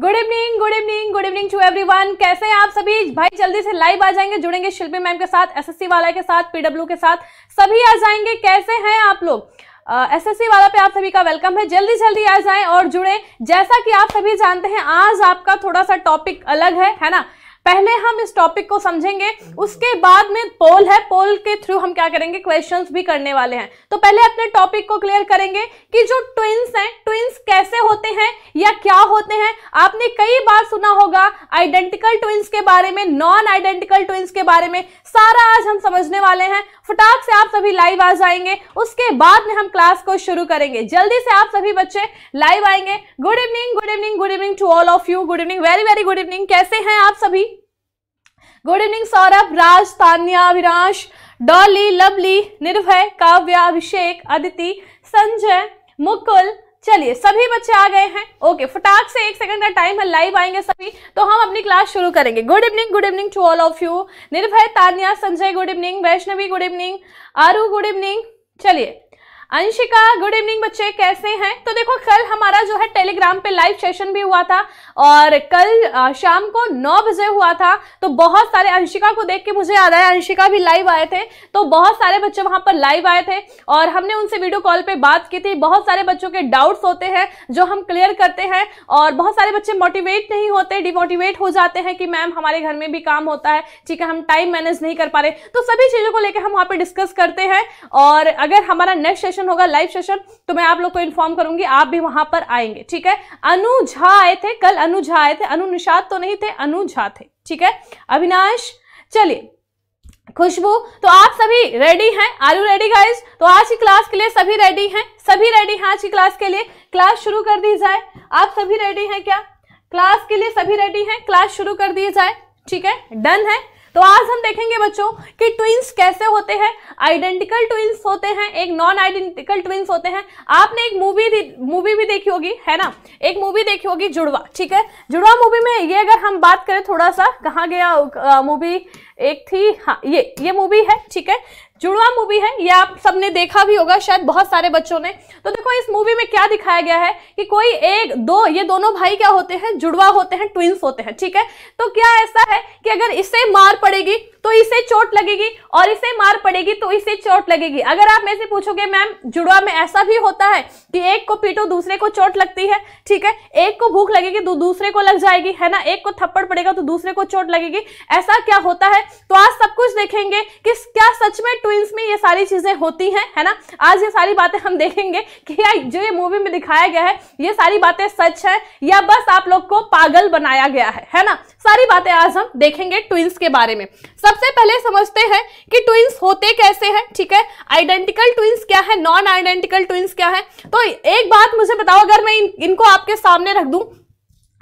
Good evening good evening good evening to everyone कैसे हैं आप सभी भाई जल्दी से लाइव आ जाएंगे जुड़ेंगे शिल्पी मैम के साथ एसएससी वाला के साथ पीडब्ल्यू के साथ सभी आ जाएंगे कैसे हैं आप लोग एस एस वाला पे आप सभी का वेलकम है जल्दी जल्दी आ जाएं और जुड़ें जैसा कि आप सभी जानते हैं आज आपका थोड़ा सा टॉपिक अलग है है ना पहले हम इस टॉपिक को समझेंगे उसके बाद में पोल है पोल के थ्रू हम क्या करेंगे क्वेश्चंस भी करने वाले हैं तो पहले अपने टॉपिक को क्लियर करेंगे कि जो ट्विंस हैं ट्विंस कैसे होते हैं या क्या होते हैं आपने कई बार सुना होगा आइडेंटिकल ट्विंस के बारे में नॉन आइडेंटिकल ट्विंस के बारे में सारा आज हम समझने वाले हैं फटाक से आप सभी लाइव आ जाएंगे उसके बाद में हम क्लास को शुरू करेंगे जल्दी से आप सभी बच्चे लाइव आएंगे good evening good evening good evening to all of you good evening very very good evening कैसे हैं आप सभी गुड इवनिंग सौरभ राज तान्या अविनाश डॉली लवली निर्भय काव्या अभिषेक अदिति संजय मुकुल चलिए सभी बच्चे आ गए हैं ओके फटाक से एक सेकंड का टाइम है लाइव आएंगे सभी तो हम अपनी क्लास शुरू करेंगे good evening good evening to all of you Nirbhay Tanya Sanjay good evening Vaishnavi good evening Aru good evening चलिए अंशिका गुड इवनिंग बच्चे कैसे हैं तो देखो कल हमारा जो है टेलीग्राम पे लाइव सेशन भी हुआ था और कल शाम को नौ बजे हुआ था तो बहुत सारे अंशिका को देख के मुझे याद आया अंशिका भी लाइव आए थे तो बहुत सारे बच्चे वहां पर लाइव आए थे और हमने उनसे वीडियो कॉल पे बात की थी बहुत सारे बच्चों के डाउट्स होते हैं जो हम क्लियर करते हैं और बहुत सारे बच्चे मोटिवेट नहीं होते डिमोटिवेट हो जाते हैं कि मैम हमारे घर में भी काम होता है ठीक है हम टाइम मैनेज नहीं कर पा रहे तो सभी चीज़ों को लेकर हम वहाँ पर डिस्कस करते हैं और अगर हमारा नेक्स्ट सेशन सेशन होगा लाइव सेशन तो मैं आप लोग को इन्फॉर्म करूंगी आप भी वहां पर आएंगे ठीक है अनु झा आए थे कल अनु झा आए थे अनु निषाद तो नहीं थे अनु झा थे ठीक है अविनाश चलिए खुशबू तो आप सभी रेडी हैं आर यू रेडी गाइज तो आज की क्लास के लिए सभी रेडी हैं सभी रेडी हैं आज की क्लास के लिए क्लास शुरू कर दी जाए आप सभी रेडी हैं क्या क्लास के लिए सभी रेडी हैं क्लास शुरू कर दी जाए ठीक है डन है तो आज हम देखेंगे बच्चों कि ट्विंस कैसे होते हैं आइडेंटिकल ट्विंस होते हैं एक नॉन आइडेंटिकल ट्विंस होते हैं आपने एक मूवी मूवी भी देखी होगी है ना एक मूवी देखी होगी जुड़वा ठीक है जुड़वा मूवी में ये अगर हम बात करें थोड़ा सा कहाँ गया मूवी एक थी हाँ ये ये मूवी है ठीक है जुड़वा मूवी है ये आप सबने देखा भी होगा शायद बहुत सारे बच्चों ने तो देखो इस मूवी में क्या दिखाया गया है कि कोई एक दो ये दोनों भाई क्या होते हैं जुड़वा होते हैं ट्विंस होते हैं ठीक है तो क्या ऐसा है कि अगर इसे मार पड़ेगी तो इसे चोट लगेगी और इसे मार पड़ेगी तो इसे चोट लगेगी अगर आप मेरे से पूछोगे मैम जुड़वा में ऐसा भी होता है कि एक को पीटो दूसरे को चोट लगती है ठीक है एक को भूख लगेगी तो दूसरे को लग जाएगी है ना एक को थप्पड़ पड़ेगा तो दूसरे को चोट लगेगी ऐसा क्या होता है तो आज सब कुछ देखेंगे कि क्या सच में ट्विंस में ये सारी चीजें होती हैं है ना आज ये सारी बातें हम देखेंगे कि जो ये मूवी में दिखाया गया है ये सारी बातें सच है या बस आप लोग को पागल बनाया गया है है ना सारी बातें आज हम देखेंगे ट्विंस के बारे में सबसे पहले समझते हैं कि ट्विंस होते कैसे हैं ठीक है आइडेंटिकल ट्विंस क्या है नॉन आइडेंटिकल ट्विंस क्या है तो एक बात मुझे बताओ अगर मैं इन, इनको आपके सामने रख दूं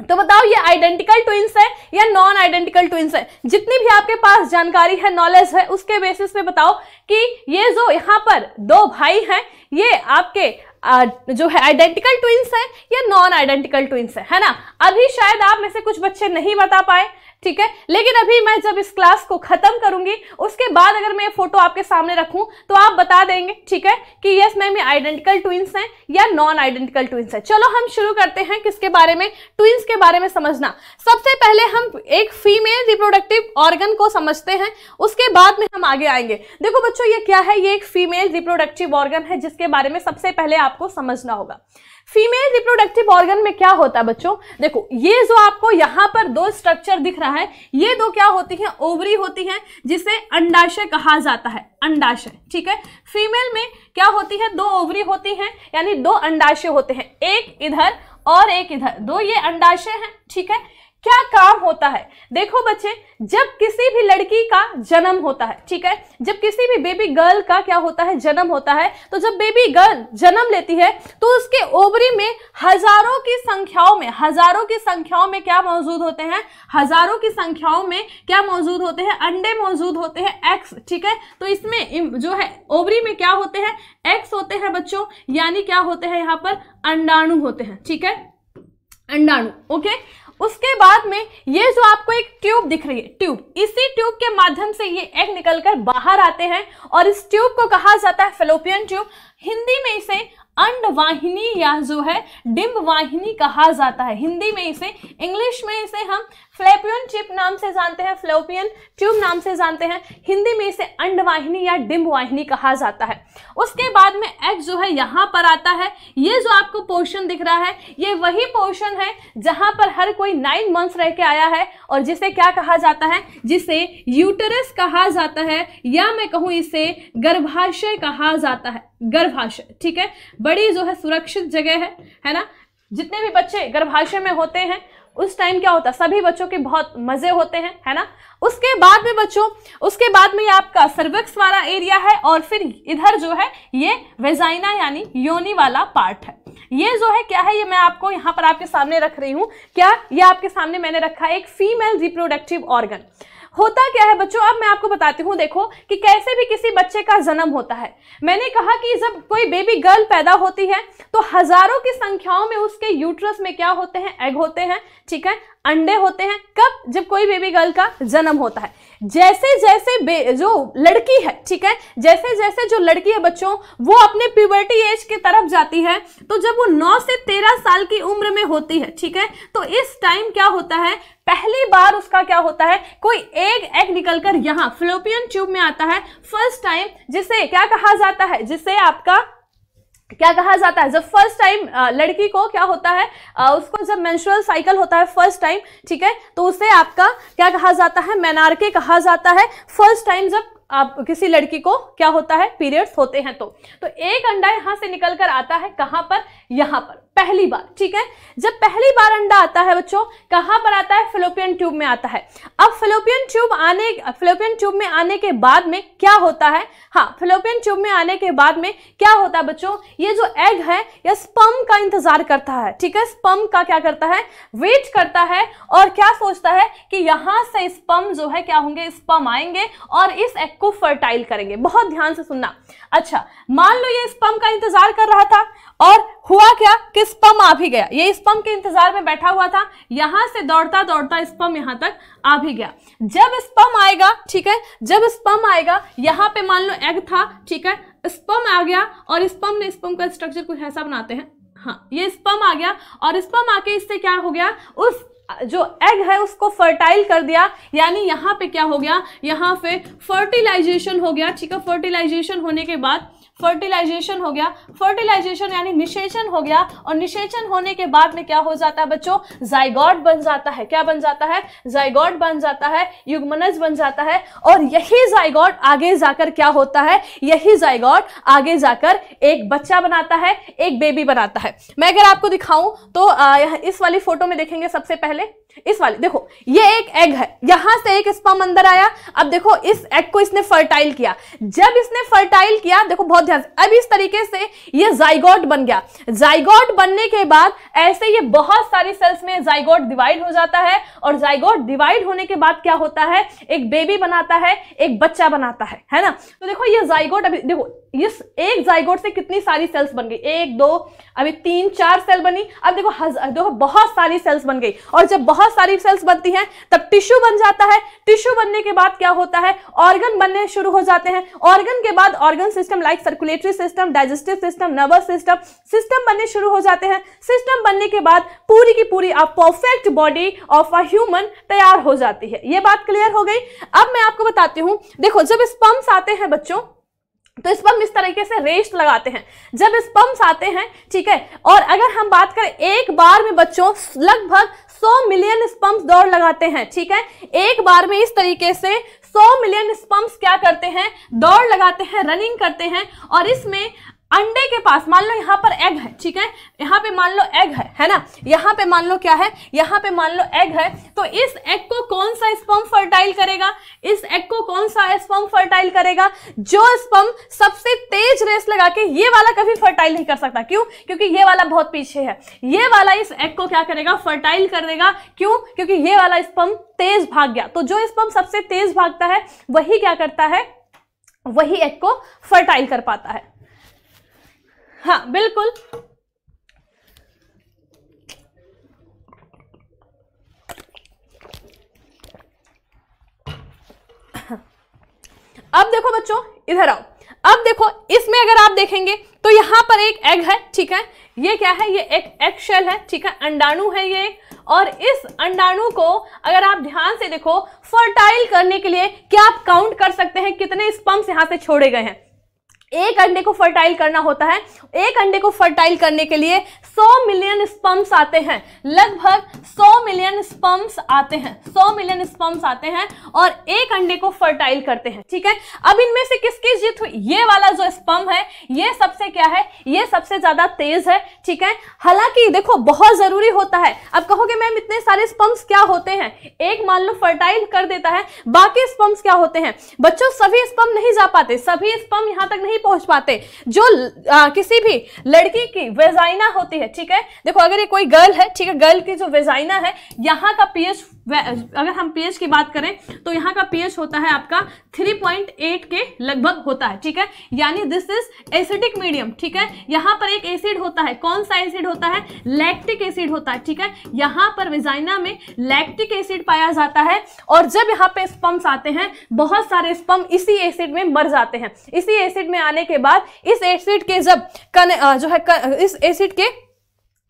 तो बताओ ये आइडेंटिकल ट्विंस है या नॉन आइडेंटिकल ट्विंस है जितनी भी आपके पास जानकारी है नॉलेज है उसके बेसिस पे बताओ कि ये जो यहाँ पर दो भाई हैं ये आपके जो है आइडेंटिकल ट्विंस है या नॉन आइडेंटिकल ट्विंस है है ना अभी शायद आप में से कुछ बच्चे नहीं बता पाए ठीक है लेकिन अभी मैं जब इस क्लास को खत्म करूंगी उसके बाद अगर मैं ये फोटो आपके सामने रखूं तो आप बता देंगे ठीक है कि यस मैम ये आइडेंटिकल ट्विंस हैं या नॉन आइडेंटिकल ट्विंस हैं चलो हम शुरू करते हैं किसके बारे में ट्विंस के बारे में समझना सबसे पहले हम एक फीमेल रिप्रोडक्टिव ऑर्गन को समझते हैं उसके बाद में हम आगे आएंगे देखो बच्चों ये क्या है ये एक फीमेल रिप्रोडक्टिव ऑर्गन है जिसके बारे में सबसे पहले आपको समझना होगा फीमेल रिप्रोडक्टिव ऑर्गन में क्या होता है बच्चों देखो ये जो आपको यहाँ पर दो स्ट्रक्चर दिख रहा है ये दो क्या होती हैं ओवरी होती हैं जिसे अंडाशय कहा जाता है अंडाशय ठीक है फीमेल में क्या होती है दो ओवरी होती हैं यानी दो अंडाशय होते हैं एक इधर और एक इधर दो ये अंडाशय हैं ठीक है क्या काम होता है देखो बच्चे जब किसी भी लड़की का जन्म होता है ठीक है जब किसी भी बेबी गर्ल का क्या होता है जन्म होता है तो जब बेबी गर्ल जन्म लेती है तो उसके ओवरी में हजारों की संख्याओं में हजारों की संख्याओं में क्या मौजूद होते हैं हजारों की संख्याओं में क्या मौजूद होते हैं अंडे मौजूद होते हैं एक्स ठीक है तो इसमें जो है ओवरी में क्या होते हैं एक्स होते हैं बच्चों यानी क्या होते हैं यहाँ पर अंडाणु होते हैं ठीक है अंडाणु ओके उसके बाद में ये जो आपको एक ट्यूब दिख रही है ट्यूब इसी ट्यूब के माध्यम से ये एग निकलकर बाहर आते हैं और इस ट्यूब को कहा जाता है फेलोपियन ट्यूब हिंदी में इसे अंडवाहिनी या जो है डिम्ब वाहिनी कहा जाता है हिंदी में इसे इंग्लिश में इसे हम फ्लेपियन चिप नाम से जानते हैं फ्लोपियन ट्यूब नाम से जानते हैं हिंदी में इसे अंडवाहिनी या डिम्ब वाहिनी कहा जाता है उसके बाद में एग जो है यहाँ पर आता है ये जो आपको पोर्शन दिख रहा है ये वही पोर्शन है जहाँ पर हर कोई नाइन मंथ्स रह के आया है और जिसे क्या कहा जाता है जिसे यूटरस कहा जाता है या मैं कहूँ इसे गर्भाशय कहा जाता है गर्भाशय ठीक है बड़ी जो है सुरक्षित जगह है है ना जितने भी बच्चे गर्भाशय में होते हैं उस टाइम क्या होता है सभी बच्चों के बहुत मजे होते हैं है ना उसके बाद में बच्चों उसके बाद में ये आपका सर्विक्स वाला एरिया है और फिर इधर जो है ये वेजाइना यानी योनी वाला पार्ट है ये जो है क्या है ये मैं आपको यहाँ पर आपके सामने रख रही हूँ क्या ये आपके सामने मैंने रखा है एक फीमेल रिप्रोडक्टिव ऑर्गन होता क्या है बच्चों अब मैं आपको बताती हूँ देखो कि कैसे भी किसी बच्चे का जन्म होता है मैंने कहा कि जब कोई बेबी गर्ल पैदा होती है तो हजारों की संख्याओं में उसके यूट्रस में क्या होते हैं एग होते हैं ठीक है अंडे होते हैं कब जब कोई बेबी गर्ल का जन्म होता है जैसे जैसे जो लड़की है ठीक है जैसे जैसे जो लड़की है बच्चों वो अपने प्यूबर्टी एज की तरफ जाती है तो जब वो 9 से 13 साल की उम्र में होती है ठीक है तो इस टाइम क्या होता है पहली बार उसका क्या होता है कोई एक एग निकलकर यहां फिलोपियन ट्यूब में आता है फर्स्ट टाइम जिसे क्या कहा जाता है जिसे आपका क्या कहा जाता है जब फर्स्ट टाइम लड़की को क्या होता है आ, उसको जब मेंस्ट्रुअल साइकिल होता है फर्स्ट टाइम ठीक है तो उसे आपका क्या कहा जाता है मेनार्के कहा जाता है फर्स्ट टाइम जब आप किसी लड़की को क्या होता है पीरियड्स होते हैं तो तो एक अंडा यहां से निकलकर आता है कहां पर यहां पर पहली बार ठीक है जब पहली बार अंडा आता है बच्चों कहां पर आता है फिलोपियन ट्यूब में आता है अब फिलोपियन ट्यूब आने फिलोपियन ट्यूब में आने के बाद में क्या होता है हाँ फिलोपियन ट्यूब में आने के बाद में क्या होता है बच्चों ये जो एग है यह स्पम का इंतजार करता है ठीक है स्पम का क्या करता है वेट करता है और क्या सोचता है कि यहां से स्पम जो है क्या होंगे स्पम आएंगे और इस एग को फर्टाइल करेंगे बहुत ध्यान से सुनना अच्छा मान लो ये स्पम का इंतजार कर रहा था और हुआ क्या कि कि स्पम आ भी गया ये स्पम के इंतजार में बैठा हुआ था यहां से दौड़ता दौड़ता स्पम यहां तक आ भी गया जब स्पम आएगा ठीक है जब स्पम आएगा यहां पे मान लो एग था ठीक है स्पम आ गया और स्पम ने स्पम का स्ट्रक्चर कुछ ऐसा बनाते हैं हाँ ये स्पम आ गया और स्पम आके इससे क्या हो गया उस जो एग है उसको फर्टाइल कर दिया यानी यहां पे क्या हो गया यहां पे फर्टिलाइजेशन हो गया ठीक है फर्टिलाइजेशन होने के बाद फर्टिलाइजेशन हो गया फर्टिलाइजेशन यानी निषेचन हो गया और निषेचन होने के बाद में क्या हो जाता है बच्चों जाइगॉड बन जाता है क्या बन जाता है जाइगॉड बन जाता है युगमनज बन जाता है और यही जाइगॉड आगे जाकर क्या होता है यही जाइगॉड आगे जाकर एक बच्चा बनाता है एक बेबी बनाता है मैं अगर आपको दिखाऊं तो आ, इस वाली फोटो में देखेंगे सबसे पहले इस वाले देखो ये एक एग है यहां से एक स्पम अंदर आया अब देखो इस एग को इसने फर्टाइल किया जब इसने फर्टाइल किया देखो बहुत ध्यान अब इस तरीके से ये जाइगोट बन गया जाइगोट बनने के बाद ऐसे ये बहुत सारी सेल्स में जाइगोट डिवाइड हो जाता है और जाइगोट डिवाइड होने के बाद क्या होता है एक बेबी बनाता है एक बच्चा बनाता है है ना तो देखो ये जाइगोट अभी देखो इस एक जाइगोट से कितनी सारी सेल्स बन गई एक दो अभी तीन चार सेल बनी अब देखो देखो बहुत सारी सेल्स बन गई और जब बहुत बहुत सारी सेल्स बनती हैं तब टिश्यू बन जाता है टिश्यू बनने के बाद क्या होता है ऑर्गन बनने शुरू हो जाते हैं ऑर्गन के बाद organ system like circulatory system digestive system nervous system system बनने शुरू हो जाते हैं सिस्टम बनने के बाद पूरी की पूरी आप perfect body of a human तैयार हो जाती है ये बात क्लियर हो गई अब मैं आपको बताती हूँ देखो जब स्पम्स आते हैं बच्चों तो स्पम्प इस तरीके से रेस्ट लगाते हैं जब स्पम्प आते हैं ठीक है और अगर हम बात करें एक बार में बच्चों लगभग 100 मिलियन स्पम्स दौड़ लगाते हैं ठीक है एक बार में इस तरीके से 100 मिलियन स्पम्स क्या करते हैं दौड़ लगाते हैं रनिंग करते हैं और इसमें अंडे के पास मान लो यहाँ पर एग है ठीक है यहाँ पे मान लो एग है है ना यहाँ पे मान लो क्या है यहाँ पे मान लो एग है तो इस एग को कौन सा स्पम फर्टाइल करेगा इस एग को कौन सा स्पम फर्टाइल करेगा जो स्पम सबसे तेज रेस लगा के ये वाला कभी फर्टाइल नहीं कर सकता क्यों क्योंकि ये वाला बहुत पीछे है ये वाला इस एग को क्या करेगा फर्टाइल कर देगा क्यों क्योंकि ये वाला स्पम तेज भाग गया तो जो स्पम सबसे तेज भागता है वही क्या करता है वही एग को फर्टाइल कर पाता है हाँ बिल्कुल अब देखो बच्चों इधर आओ अब देखो इसमें अगर आप देखेंगे तो यहां पर एक एग है ठीक है ये क्या है ये एक एग शेल है ठीक है अंडाणु है ये और इस अंडाणु को अगर आप ध्यान से देखो फर्टाइल करने के लिए क्या आप काउंट कर सकते हैं कितने स्पम्स यहां से छोड़े गए हैं एक अंडे को फर्टाइल करना होता है एक अंडे को फर्टाइल करने के लिए 100 मिलियन स्पम्स आते हैं लगभग 100 मिलियन स्पम्स आते हैं 100 मिलियन स्पम्स आते हैं और एक अंडे को फर्टाइल करते हैं ठीक है अब इनमें से किसकी जीत हुई ये वाला जो स्पम है ये सबसे क्या है ये सबसे ज्यादा तेज है ठीक है हालांकि देखो बहुत जरूरी होता है अब कहोगे मैम इतने सारे स्पम्स क्या होते हैं एक मान लो फर्टाइल कर देता है बाकी स्पम्स क्या होते हैं बच्चों सभी स्पम नहीं जा पाते सभी स्पम यहां तक नहीं पहुंच पाते जो आ, किसी भी लड़की की वेजाइना होती है है ठीक है देखो अगर ये कोई गर्ल है ठीक है गर्ल की जो वेजाइना है यहाँ का पीएच अगर हम पीएच की बात करें तो यहाँ का पीएच होता है आपका 3.8 के लगभग होता है ठीक है यानी दिस इज एसिडिक मीडियम ठीक है यहाँ पर एक एसिड होता है कौन सा एसिड होता है लैक्टिक एसिड होता है ठीक है यहाँ पर वेजाइना में लैक्टिक एसिड पाया जाता है और जब यहाँ पे स्पम्स आते हैं बहुत सारे स्पम इसी एसिड में मर जाते हैं इसी एसिड में आने के बाद इस एसिड के जब कन, जो है कन, इस एसिड के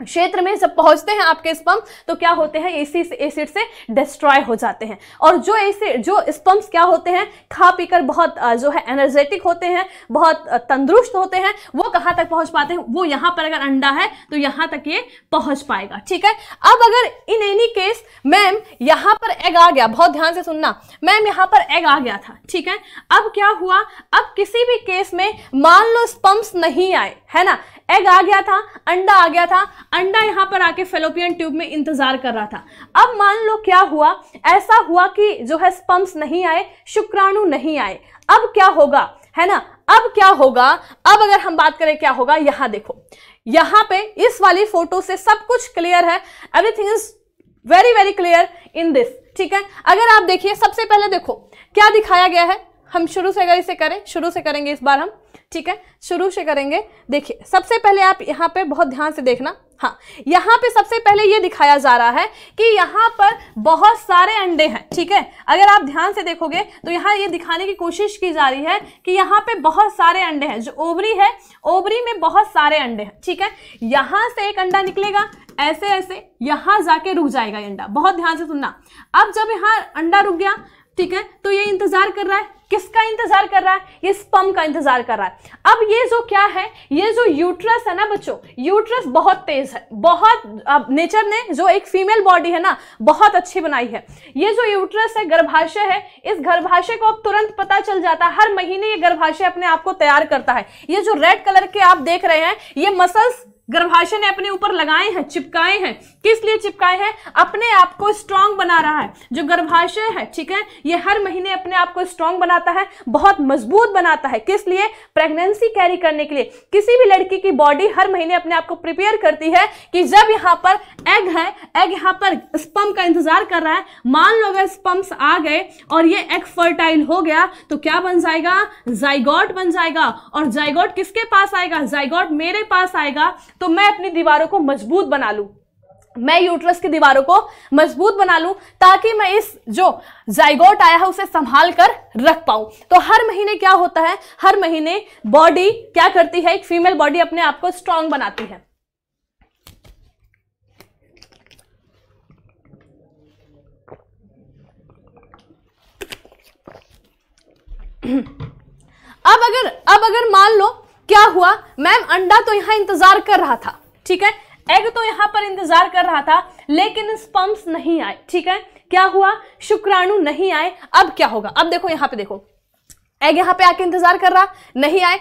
क्षेत्र में जब पहुंचते हैं आपके स्पम तो क्या होते हैं एसी से एसिड से डिस्ट्रॉय हो जाते हैं और जो एसिड जो स्पम्स क्या होते हैं खा पीकर बहुत जो है एनर्जेटिक होते हैं बहुत तंदुरुस्त होते हैं वो कहाँ तक पहुंच पाते हैं वो यहाँ पर अगर अंडा है तो यहाँ तक ये पहुंच पाएगा ठीक है अब अगर इन एनी केस मैम यहाँ पर एग आ गया बहुत ध्यान से सुनना मैम यहाँ पर एग आ गया था ठीक है अब क्या हुआ अब किसी भी केस में मान लो स्पम्स नहीं आए है ना एग आ गया था अंडा आ गया था अंडा यहाँ पर आके फेलोपियन ट्यूब में इंतजार कर रहा था अब मान लो क्या हुआ ऐसा हुआ कि जो है स्पम्स नहीं आए शुक्राणु नहीं आए अब क्या होगा है ना अब क्या होगा अब अगर हम बात करें क्या होगा यहां देखो यहां पे इस वाली फोटो से सब कुछ क्लियर है everything is very very clear in this ठीक है अगर आप देखिए सबसे पहले देखो क्या दिखाया गया है हम शुरू से अगर इसे करें शुरू से करेंगे इस बार हम ठीक है शुरू से करेंगे देखिए सबसे पहले आप यहाँ पे बहुत ध्यान से देखना हाँ यहाँ पे सबसे पहले ये दिखाया जा रहा है कि यहाँ पर बहुत सारे अंडे हैं ठीक है अगर आप ध्यान से देखोगे तो यहाँ ये दिखाने की कोशिश की जा रही है कि यहाँ पे बहुत सारे अंडे हैं जो ओवरी है ओवरी में बहुत सारे अंडे हैं ठीक है यहाँ से एक अंडा निकलेगा ऐसे ऐसे यहाँ जाके रुक जाएगा अंडा बहुत ध्यान से सुनना अब जब यहाँ अंडा रुक गया ठीक है तो ये इंतजार कर रहा है किसका इंतजार कर रहा है ये स्पम का इंतजार कर रहा है अब ये जो क्या है ये जो यूट्रस है ना बच्चों यूट्रस बहुत तेज है बहुत अब नेचर ने जो एक फीमेल बॉडी है ना बहुत अच्छी बनाई है ये जो यूट्रस है गर्भाशय है इस गर्भाशय को अब तुरंत पता चल जाता है हर महीने ये गर्भाशय अपने आप को तैयार करता है ये जो रेड कलर के आप देख रहे हैं ये मसल्स गर्भाशय ने अपने ऊपर लगाए हैं चिपकाए हैं किस लिए चिपकाए हैं अपने आप को स्ट्रांग बना रहा है जो गर्भाशय है ठीक है ये हर महीने अपने आप को स्ट्रांग बनाता है बहुत मजबूत बनाता है किस लिए प्रेगनेंसी कैरी करने के लिए किसी भी लड़की की बॉडी हर महीने अपने आप को प्रिपेयर करती है कि जब यहाँ पर एग है एग यहाँ पर स्पम का इंतजार कर रहा है मान लो अगर स्पम्स आ गए और ये एग फर्टाइल हो गया तो क्या बन जाएगा जाइगॉट बन जाएगा और जाइगॉट किसके पास आएगा जाइगॉट मेरे पास आएगा तो मैं अपनी दीवारों को मजबूत बना लूं मैं यूट्रस की दीवारों को मजबूत बना लूं ताकि मैं इस जो जाइगोट आया है उसे संभाल कर रख पाऊं तो हर महीने क्या होता है हर महीने बॉडी क्या करती है एक फीमेल बॉडी अपने आप को स्ट्रांग बनाती है अब अगर अब अगर मान लो क्या हुआ मैम अंडा तो यहाँ इंतजार कर रहा था ठीक है एग तो यहाँ पर इंतजार कर रहा था लेकिन स्पम्स नहीं आए ठीक है क्या हुआ शुक्राणु नहीं आए अब क्या होगा अब देखो यहाँ पे देखो एग यहाँ पे आके इंतजार कर रहा नहीं आए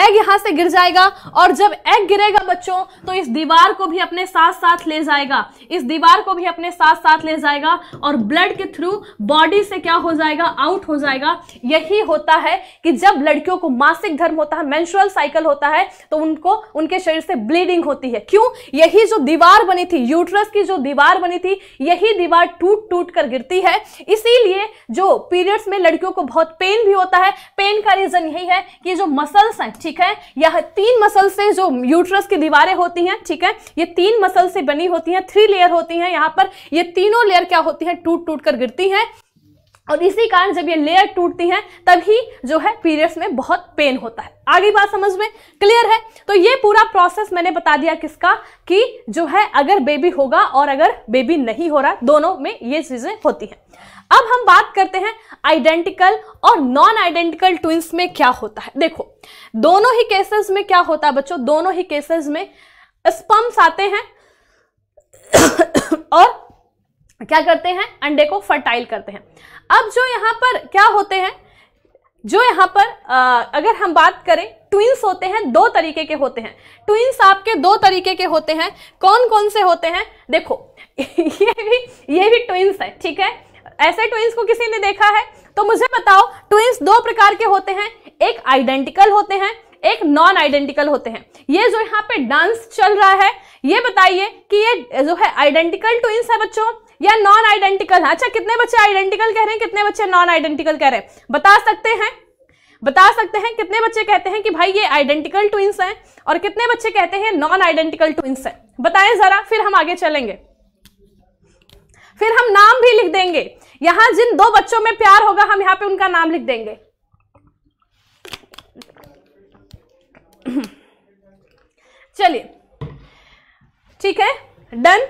एग यहां से गिर जाएगा और जब एग गिरेगा बच्चों तो इस दीवार को भी अपने साथ साथ ले जाएगा इस दीवार को भी अपने साथ साथ ले जाएगा और ब्लड के थ्रू बॉडी से क्या हो जाएगा आउट हो जाएगा यही होता है कि जब लड़कियों को मासिक धर्म होता है मेंस्ट्रुअल साइकिल होता है तो उनको उनके शरीर से ब्लीडिंग होती है क्यों यही जो दीवार बनी थी यूट्रस की जो दीवार बनी थी यही दीवार टूट टूट कर गिरती है इसीलिए जो पीरियड्स में लड़कियों को बहुत पेन भी होता है पेन का रीजन यही है कि जो मसल्स हैं ठीक है यह तीन मसल से जो यूट्रस की दीवारें होती हैं ठीक है ये तीन मसल से बनी होती हैं थ्री लेयर होती हैं यहाँ पर ये तीनों लेयर क्या होती हैं टूट टूट कर गिरती हैं और इसी कारण जब ये लेयर टूटती हैं तभी जो है पीरियड्स में बहुत पेन होता है आगे बात समझ में क्लियर है तो ये पूरा प्रोसेस मैंने बता दिया किसका कि जो है अगर बेबी होगा और अगर बेबी नहीं हो रहा दोनों में ये चीज़ें होती हैं अब हम बात करते हैं आइडेंटिकल और नॉन आइडेंटिकल ट्विंस में क्या होता है देखो दोनों ही केसेस में क्या होता है बच्चों दोनों ही केसेस में स्पम्स आते हैं और क्या करते हैं अंडे को फर्टाइल करते हैं अब जो यहां पर क्या होते हैं जो यहां पर आ, अगर हम बात करें ट्विंस होते हैं दो तरीके के होते हैं ट्विंस आपके दो तरीके के होते हैं कौन कौन से होते हैं देखो ये भी ये भी ट्विंस है ठीक है ऐसे ट्विंस को किसी ने देखा है तो मुझे बताओ ट्विंस दो प्रकार के होते हैं एक आइडेंटिकल होते हैं एक नॉन आइडेंटिकल होते हैं ये जो यहाँ पे डांस चल रहा है ये बताइए कि ये जो है आइडेंटिकल ट्विंस है बच्चों या नॉन आइडेंटिकल है अच्छा कितने बच्चे आइडेंटिकल कह रहे हैं कितने बच्चे नॉन आइडेंटिकल कह रहे हैं बता सकते हैं बता सकते हैं कितने बच्चे कहते हैं कि भाई ये आइडेंटिकल ट्विंस हैं और कितने बच्चे कहते हैं नॉन आइडेंटिकल ट्विंस हैं बताएं जरा फिर हम आगे चलेंगे फिर हम नाम भी लिख देंगे यहां जिन दो बच्चों में प्यार होगा हम यहां पे उनका नाम लिख देंगे चलिए ठीक है डन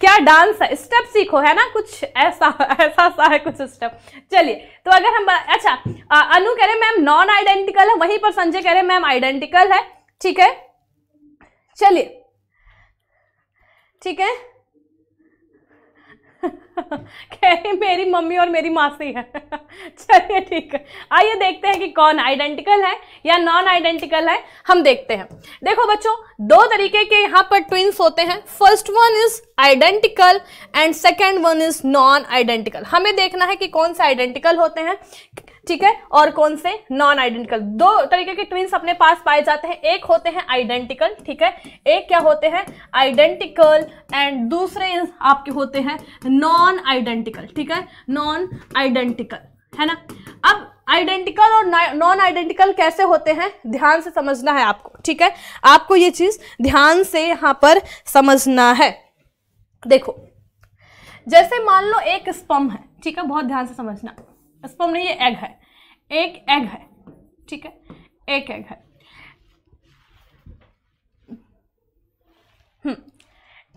क्या डांस है स्टेप सीखो है ना कुछ ऐसा ऐसा सा है कुछ स्टेप चलिए तो अगर हम अच्छा आ, अनु कह रहे मैम नॉन आइडेंटिकल है वहीं पर संजय कह रहे मैम आइडेंटिकल है ठीक है चलिए ठीक है कह मेरी मम्मी और मेरी मासी है चलिए ठीक है आइए देखते हैं कि कौन आइडेंटिकल है या नॉन आइडेंटिकल है हम देखते हैं देखो बच्चों दो तरीके के यहाँ पर ट्विंस होते हैं first one is identical and second one is non identical हमें देखना है कि कौन से आइडेंटिकल होते हैं ठीक है और कौन से नॉन आइडेंटिकल दो तरीके के ट्विंस अपने पास पाए जाते हैं एक होते हैं आइडेंटिकल ठीक है एक क्या होते हैं आइडेंटिकल एंड दूसरे आपके होते हैं नॉन आइडेंटिकल ठीक है नॉन आइडेंटिकल है ना अब आइडेंटिकल और नॉन आइडेंटिकल कैसे होते हैं ध्यान से समझना है आपको ठीक है आपको ये चीज ध्यान से यहां पर समझना है देखो जैसे मान लो एक स्पम है ठीक है बहुत ध्यान से समझना स्पर्म नहीं ये एग है एक एग है ठीक है एक एग है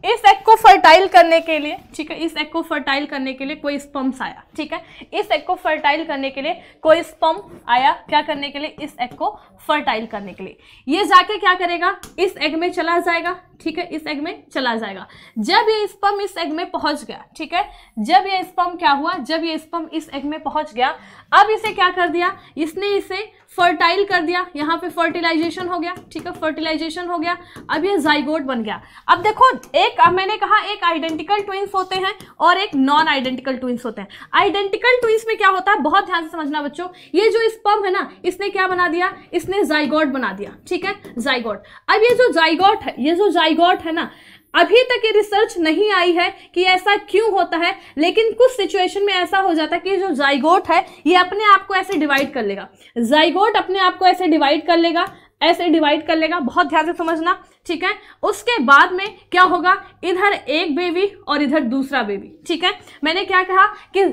इस एग को फर्टाइल करने के लिए ठीक है इस एग को फर्टाइल करने के लिए कोई स्पम्प आया ठीक है इस एग को फर्टाइल करने के लिए कोई स्पम्प आया क्या करने के लिए इस एग को फर्टाइल करने के लिए ये जाके क्या करेगा इस एग में चला जाएगा ठीक है इस एग में चला जाएगा जब ये स्पम इस एग में पहुंच गया ठीक है जब ये स्पम क्या हुआ जब ये स्पम इस एग में पहुंच गया अब इसे क्या कर दिया इसने इसे फर्टाइल कर दिया यहाँ पे फर्टिलाइजेशन हो गया ठीक है फर्टिलाइजेशन हो गया अब ये जाइगोट बन गया अब देखो एक अब मैंने कहा एक आइडेंटिकल ट्विंस होते हैं और एक नॉन आइडेंटिकल ट्विंस होते हैं आइडेंटिकल ट्विंस में क्या होता है बहुत ध्यान से समझना बच्चों ये जो स्पम है ना इसने क्या बना दिया इसने जाइगोट बना दिया ठीक है जाइगोट अब ये जो जाइगोट है ये जो जाइगोट है ना अभी तक ये रिसर्च नहीं आई है कि ऐसा क्यों होता है लेकिन कुछ सिचुएशन में ऐसा हो जाता है कि जो जाइगोट है ये अपने आप को ऐसे डिवाइड कर लेगा जाइगोट अपने आप को ऐसे डिवाइड कर लेगा ऐसे डिवाइड कर लेगा बहुत ध्यान से समझना ठीक है उसके बाद में क्या होगा इधर एक बेबी और इधर दूसरा बेबी ठीक है मैंने क्या कहा कि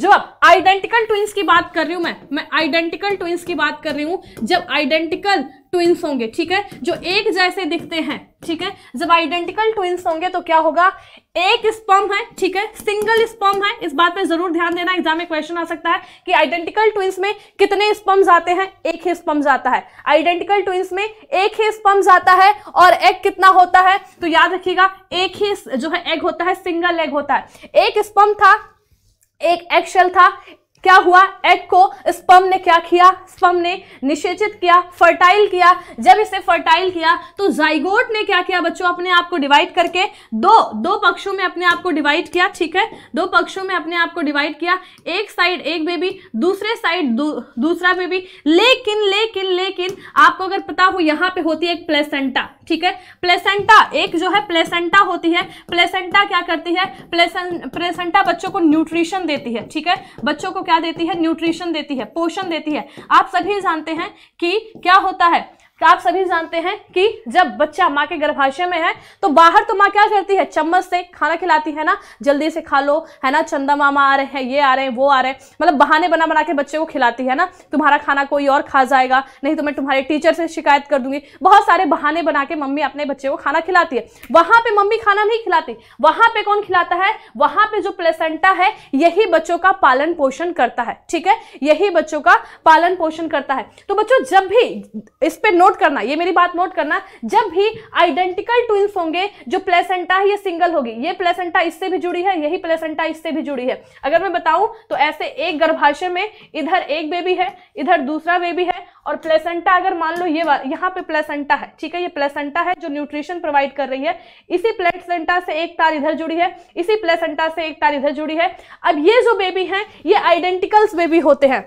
जो अब आइडेंटिकल ट्विंस की बात कर रही हूं मैं मैं आइडेंटिकल ट्विंस की बात कर रही हूं जब आइडेंटिकल ट्विंस होंगे ठीक है जो एक जैसे दिखते हैं ठीक है जब आइडेंटिकल ट्विंस होंगे तो क्या होगा एक स्पर्म है ठीक है सिंगल स्पर्म है इस बात पे जरूर ध्यान देना एग्जाम में क्वेश्चन आ सकता है कि आइडेंटिकल ट्विंस में कितने स्पर्म्स आते हैं एक ही स्पर्म्स आता है आइडेंटिकल ट्विंस में एक ही स्पर्म्स आता है और एग कितना होता है तो याद रखिएगा एक ही जो है एग होता है सिंगल एग होता है एक स्पर्म था एक एक्शल था क्या हुआ एग को स्पम ने क्या किया स्पम ने निषेचित किया फर्टाइल किया जब इसे फर्टाइल किया तो जाइगोट ने क्या किया बच्चों अपने आप को डिवाइड करके दो दो पक्षों में अपने आप को डिवाइड किया ठीक है दो पक्षों में अपने आप को डिवाइड किया एक साइड एक बेबी दूसरे साइड दू, दूसरा बेबी लेकिन लेकिन लेकिन आपको अगर पता हो यहाँ पे होती है एक प्लेसेंटा ठीक है प्लेसेंटा एक जो है प्लेसेंटा होती है प्लेसेंटा क्या करती है प्लेसें प्लेसेंटा बच्चों को न्यूट्रिशन देती है ठीक है बच्चों को क्या देती है न्यूट्रिशन देती है पोषण देती है आप सभी जानते हैं कि क्या होता है तो आप सभी जानते हैं कि जब बच्चा माँ के गर्भाशय में है तो बाहर तो माँ क्या करती है चम्मच से खाना खिलाती है ना जल्दी से खा लो है ना चंदा मामा आ रहे हैं ये आ रहे हैं वो आ रहे हैं मतलब बहाने बना बना के बच्चे को खिलाती है ना तुम्हारा खाना कोई और खा जाएगा नहीं तो मैं तुम्हारे टीचर से शिकायत कर दूंगी बहुत सारे बहाने बना के मम्मी अपने बच्चे को खाना खिलाती है वहां पर मम्मी खाना नहीं खिलाती वहां पर कौन खिलाता है वहां पर जो प्लेसेंटा है यही बच्चों का पालन पोषण करता है ठीक है यही बच्चों का पालन पोषण करता है तो बच्चों जब भी इस पर नोट करना ये मेरी बात नोट करना जब भी आइडेंटिकल ट्विन्स होंगे जो प्लेसेंटा है ये सिंगल होगी ये प्लेसेंटा इससे भी जुड़ी है यही प्लेसेंटा इससे भी जुड़ी है अगर मैं बताऊं तो ऐसे एक गर्भाशय में इधर एक बेबी है इधर दूसरा बेबी है और प्लेसेंटा अगर मान लो ये यहाँ पे प्लेसेंटा है ठीक है ये प्लेसेंटा है जो न्यूट्रिशन प्रोवाइड कर रही है इसी प्लेसेंटा से एक तार इधर जुड़ी है इसी प्लेसेंटा से एक तार इधर जुड़ी है अब ये जो बेबी हैं ये आइडेंटिकल्स बेबी होते हैं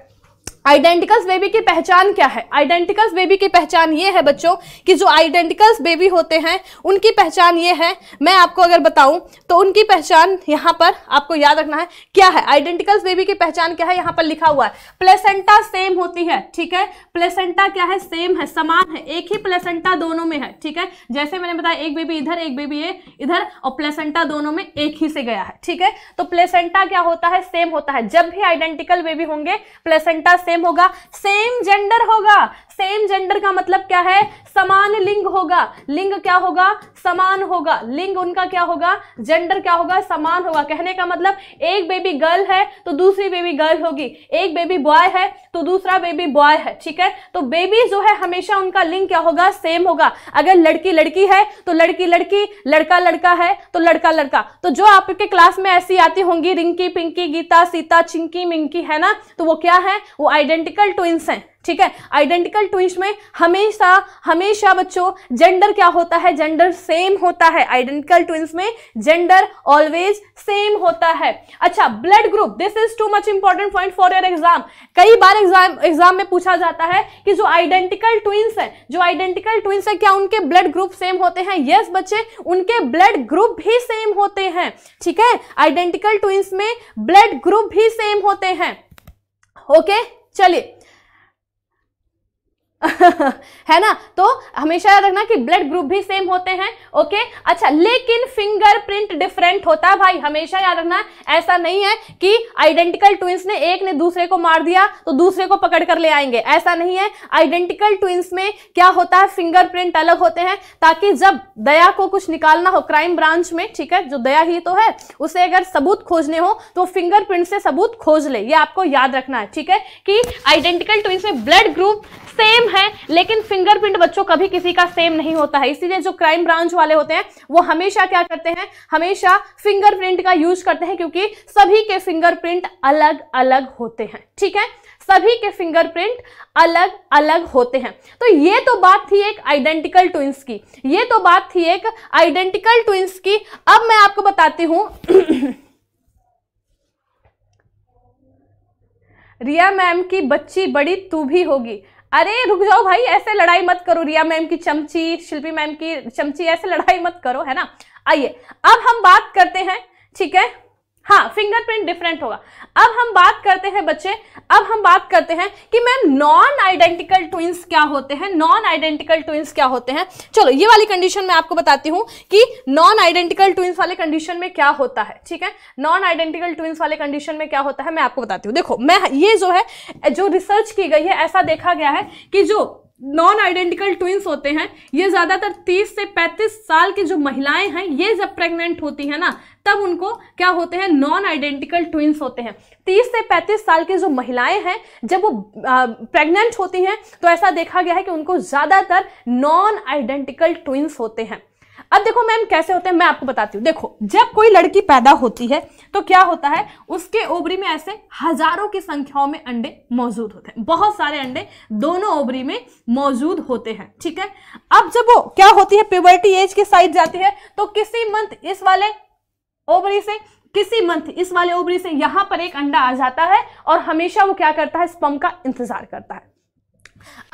आइडेंटिकल्स बेबी की पहचान क्या है आइडेंटिकल्स बेबी की पहचान ये है बच्चों कि जो आइडेंटिकल्स बेबी होते हैं उनकी पहचान ये है मैं आपको अगर बताऊं तो उनकी पहचान यहाँ पर आपको याद रखना है क्या है आइडेंटिकल्स बेबी की पहचान क्या है यहाँ पर लिखा हुआ है प्लेसेंटा सेम होती है ठीक है प्लेसेंटा क्या है सेम है समान है एक ही प्लेसेंटा दोनों में है ठीक है जैसे मैंने बताया एक बेबी इधर एक बेबी ये इधर और प्लेसेंटा दोनों में एक ही से गया है ठीक है तो प्लेसेंटा क्या होता है सेम होता है जब भी आइडेंटिकल बेबी होंगे प्लेसेंटा सेम होगा सेम जेंडर होगा सेम जेंडर का मतलब क्या है समान लिंग होगा लिंग क्या होगा समान होगा लिंग उनका क्या होगा जेंडर क्या होगा समान होगा कहने का मतलब एक बेबी गर्ल है तो दूसरी बेबी गर्ल होगी एक बेबी बॉय है तो दूसरा बेबी बॉय है ठीक है तो बेबी जो है हमेशा उनका लिंग क्या होगा सेम होगा अगर लड़की लड़की है तो लड़की लड़की लड़का लड़का है तो लड़का लड़का तो जो आपके क्लास में ऐसी आती होंगी रिंकी पिंकी गीता सीता चिंकी मिंकी है ना तो वो क्या है वो आइडेंटिकल ट्विंस हैं ठीक है आइडेंटिकल ट्विंस में हमेशा हमेशा बच्चों जेंडर क्या होता है जेंडर सेम होता है आइडेंटिकल ट्विंस में जेंडर ऑलवेज सेम होता है अच्छा blood group this is too much important point for your exam कई बार एग्जाम एग्जाम में पूछा जाता है कि जो आइडेंटिकल ट्विंस है जो आइडेंटिकल ट्विंस है क्या उनके ब्लड ग्रुप सेम होते हैं यस yes, बच्चे उनके ब्लड ग्रुप भी सेम होते हैं ठीक है आइडेंटिकल ट्विंस में ब्लड ग्रुप भी सेम होते हैं ओके okay? चलिए है ना तो हमेशा याद रखना कि ब्लड ग्रुप भी सेम होते हैं ओके अच्छा लेकिन फिंगरप्रिंट डिफरेंट होता है भाई हमेशा याद रखना ऐसा नहीं है कि आइडेंटिकल ट्विंस ने एक ने दूसरे को मार दिया तो दूसरे को पकड़ कर ले आएंगे ऐसा नहीं है आइडेंटिकल ट्विंस में क्या होता है फिंगरप्रिंट अलग होते हैं ताकि जब दया को कुछ निकालना हो क्राइम ब्रांच में ठीक है जो दया ही तो है उसे अगर सबूत खोजने हो तो फिंगरप्रिंट से सबूत खोज ले ये आपको याद रखना है ठीक है कि आइडेंटिकल ट्विंस में ब्लड ग्रुप सेम है लेकिन फिंगरप्रिंट बच्चों कभी किसी का सेम नहीं होता है इसीलिए जो क्राइम ब्रांच वाले होते हैं वो हमेशा क्या करते हैं हमेशा फिंगरप्रिंट का यूज करते हैं क्योंकि सभी के फिंगरप्रिंट अलग अलग होते हैं ठीक है सभी के फिंगरप्रिंट अलग अलग होते हैं तो ये तो बात थी एक आइडेंटिकल ट्विंस की ये तो बात थी एक आइडेंटिकल ट्विंस की अब मैं आपको बताती हूं रिया मैम की बच्ची बड़ी तू भी होगी अरे रुक जाओ भाई ऐसे लड़ाई मत करो रिया मैम की चमची शिल्पी मैम की चमची ऐसे लड़ाई मत करो है ना आइए अब हम बात करते हैं ठीक है हाँ फिंगरप्रिंट डिफरेंट होगा अब हम बात करते हैं बच्चे अब हम बात करते हैं कि मैम नॉन आइडेंटिकल ट्विंस क्या होते हैं नॉन आइडेंटिकल ट्विंस क्या होते हैं चलो ये वाली कंडीशन मैं आपको बताती हूँ कि नॉन आइडेंटिकल ट्विंस वाले कंडीशन में क्या होता है ठीक है नॉन आइडेंटिकल ट्विंस वाले कंडीशन में क्या होता है मैं आपको बताती हूँ देखो मैं ये जो है जो रिसर्च की गई है ऐसा देखा गया है कि जो नॉन आइडेंटिकल ट्विंस होते हैं ये ज़्यादातर 30 से 35 साल की जो महिलाएं हैं ये जब प्रेग्नेंट होती हैं ना तब उनको क्या होते हैं नॉन आइडेंटिकल ट्विंस होते हैं 30 से 35 साल की जो महिलाएं हैं जब वो प्रेग्नेंट होती हैं तो ऐसा देखा गया है कि उनको ज़्यादातर नॉन आइडेंटिकल ट्विंस होते हैं अब देखो मैम कैसे होते हैं मैं आपको बताती हूँ देखो जब कोई लड़की पैदा होती है तो क्या होता है उसके ओबरी में ऐसे हजारों की संख्याओं में अंडे मौजूद होते हैं बहुत सारे अंडे दोनों ओबरी में मौजूद होते हैं ठीक है अब जब वो क्या होती है प्योबर्टी एज के साइड जाती है तो किसी मंथ इस वाले ओबरी से किसी मंथ इस वाले ओबरी से यहां पर एक अंडा आ जाता है और हमेशा वो क्या करता है स्पम का इंतजार करता है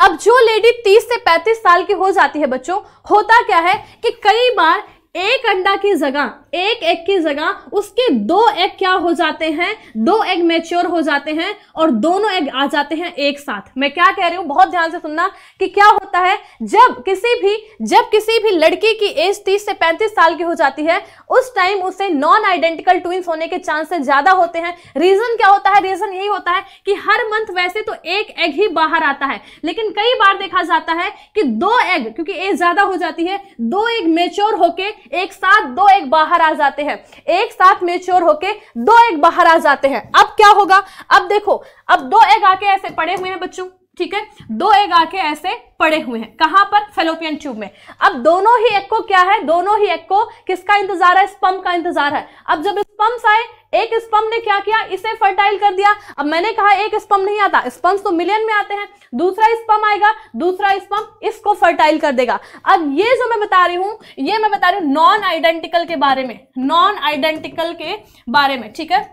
अब जो लेडी 30 से 35 साल की हो जाती है बच्चों होता क्या है कि कई बार एक अंडा की जगह एक एग की जगह उसके दो एग क्या हो जाते हैं दो एग मेच्योर हो जाते हैं और दोनों एग आ जाते हैं एक साथ मैं क्या कह रही हूं बहुत ध्यान से सुनना कि क्या होता है जब किसी भी जब किसी भी लड़की की एज 30 से 35 साल की हो जाती है उस टाइम उसे नॉन आइडेंटिकल ट्विंस होने के चांसेस ज्यादा होते हैं रीजन क्या होता है रीजन यही होता है कि हर मंथ वैसे तो एक एग ही बाहर आता है लेकिन कई बार देखा जाता है कि दो एग क्योंकि एज ज्यादा हो जाती है दो एग मेच्योर होके एक साथ दो एक बाहर आ जाते हैं एक साथ मेच्योर होके दो एक बाहर आ जाते हैं अब क्या होगा अब देखो अब दो एक आके ऐसे पड़े हुए हैं बच्चों ठीक है दो एग आके ऐसे पड़े हुए हैं कहां पर फेलोपियन ट्यूब में अब दोनों ही एग को क्या है दोनों ही एग को किसका इंतजार है स्पम का इंतजार है अब जब स्पम्स आए एक स्पम ने क्या किया इसे फर्टाइल कर दिया अब मैंने कहा एक स्पम नहीं आता स्पम्स तो मिलियन में आते हैं दूसरा स्पम आएगा दूसरा स्पम इसको फर्टाइल कर देगा अब ये जो मैं बता रही हूं ये मैं बता रही हूं नॉन आइडेंटिकल के बारे में नॉन आइडेंटिकल के बारे में ठीक है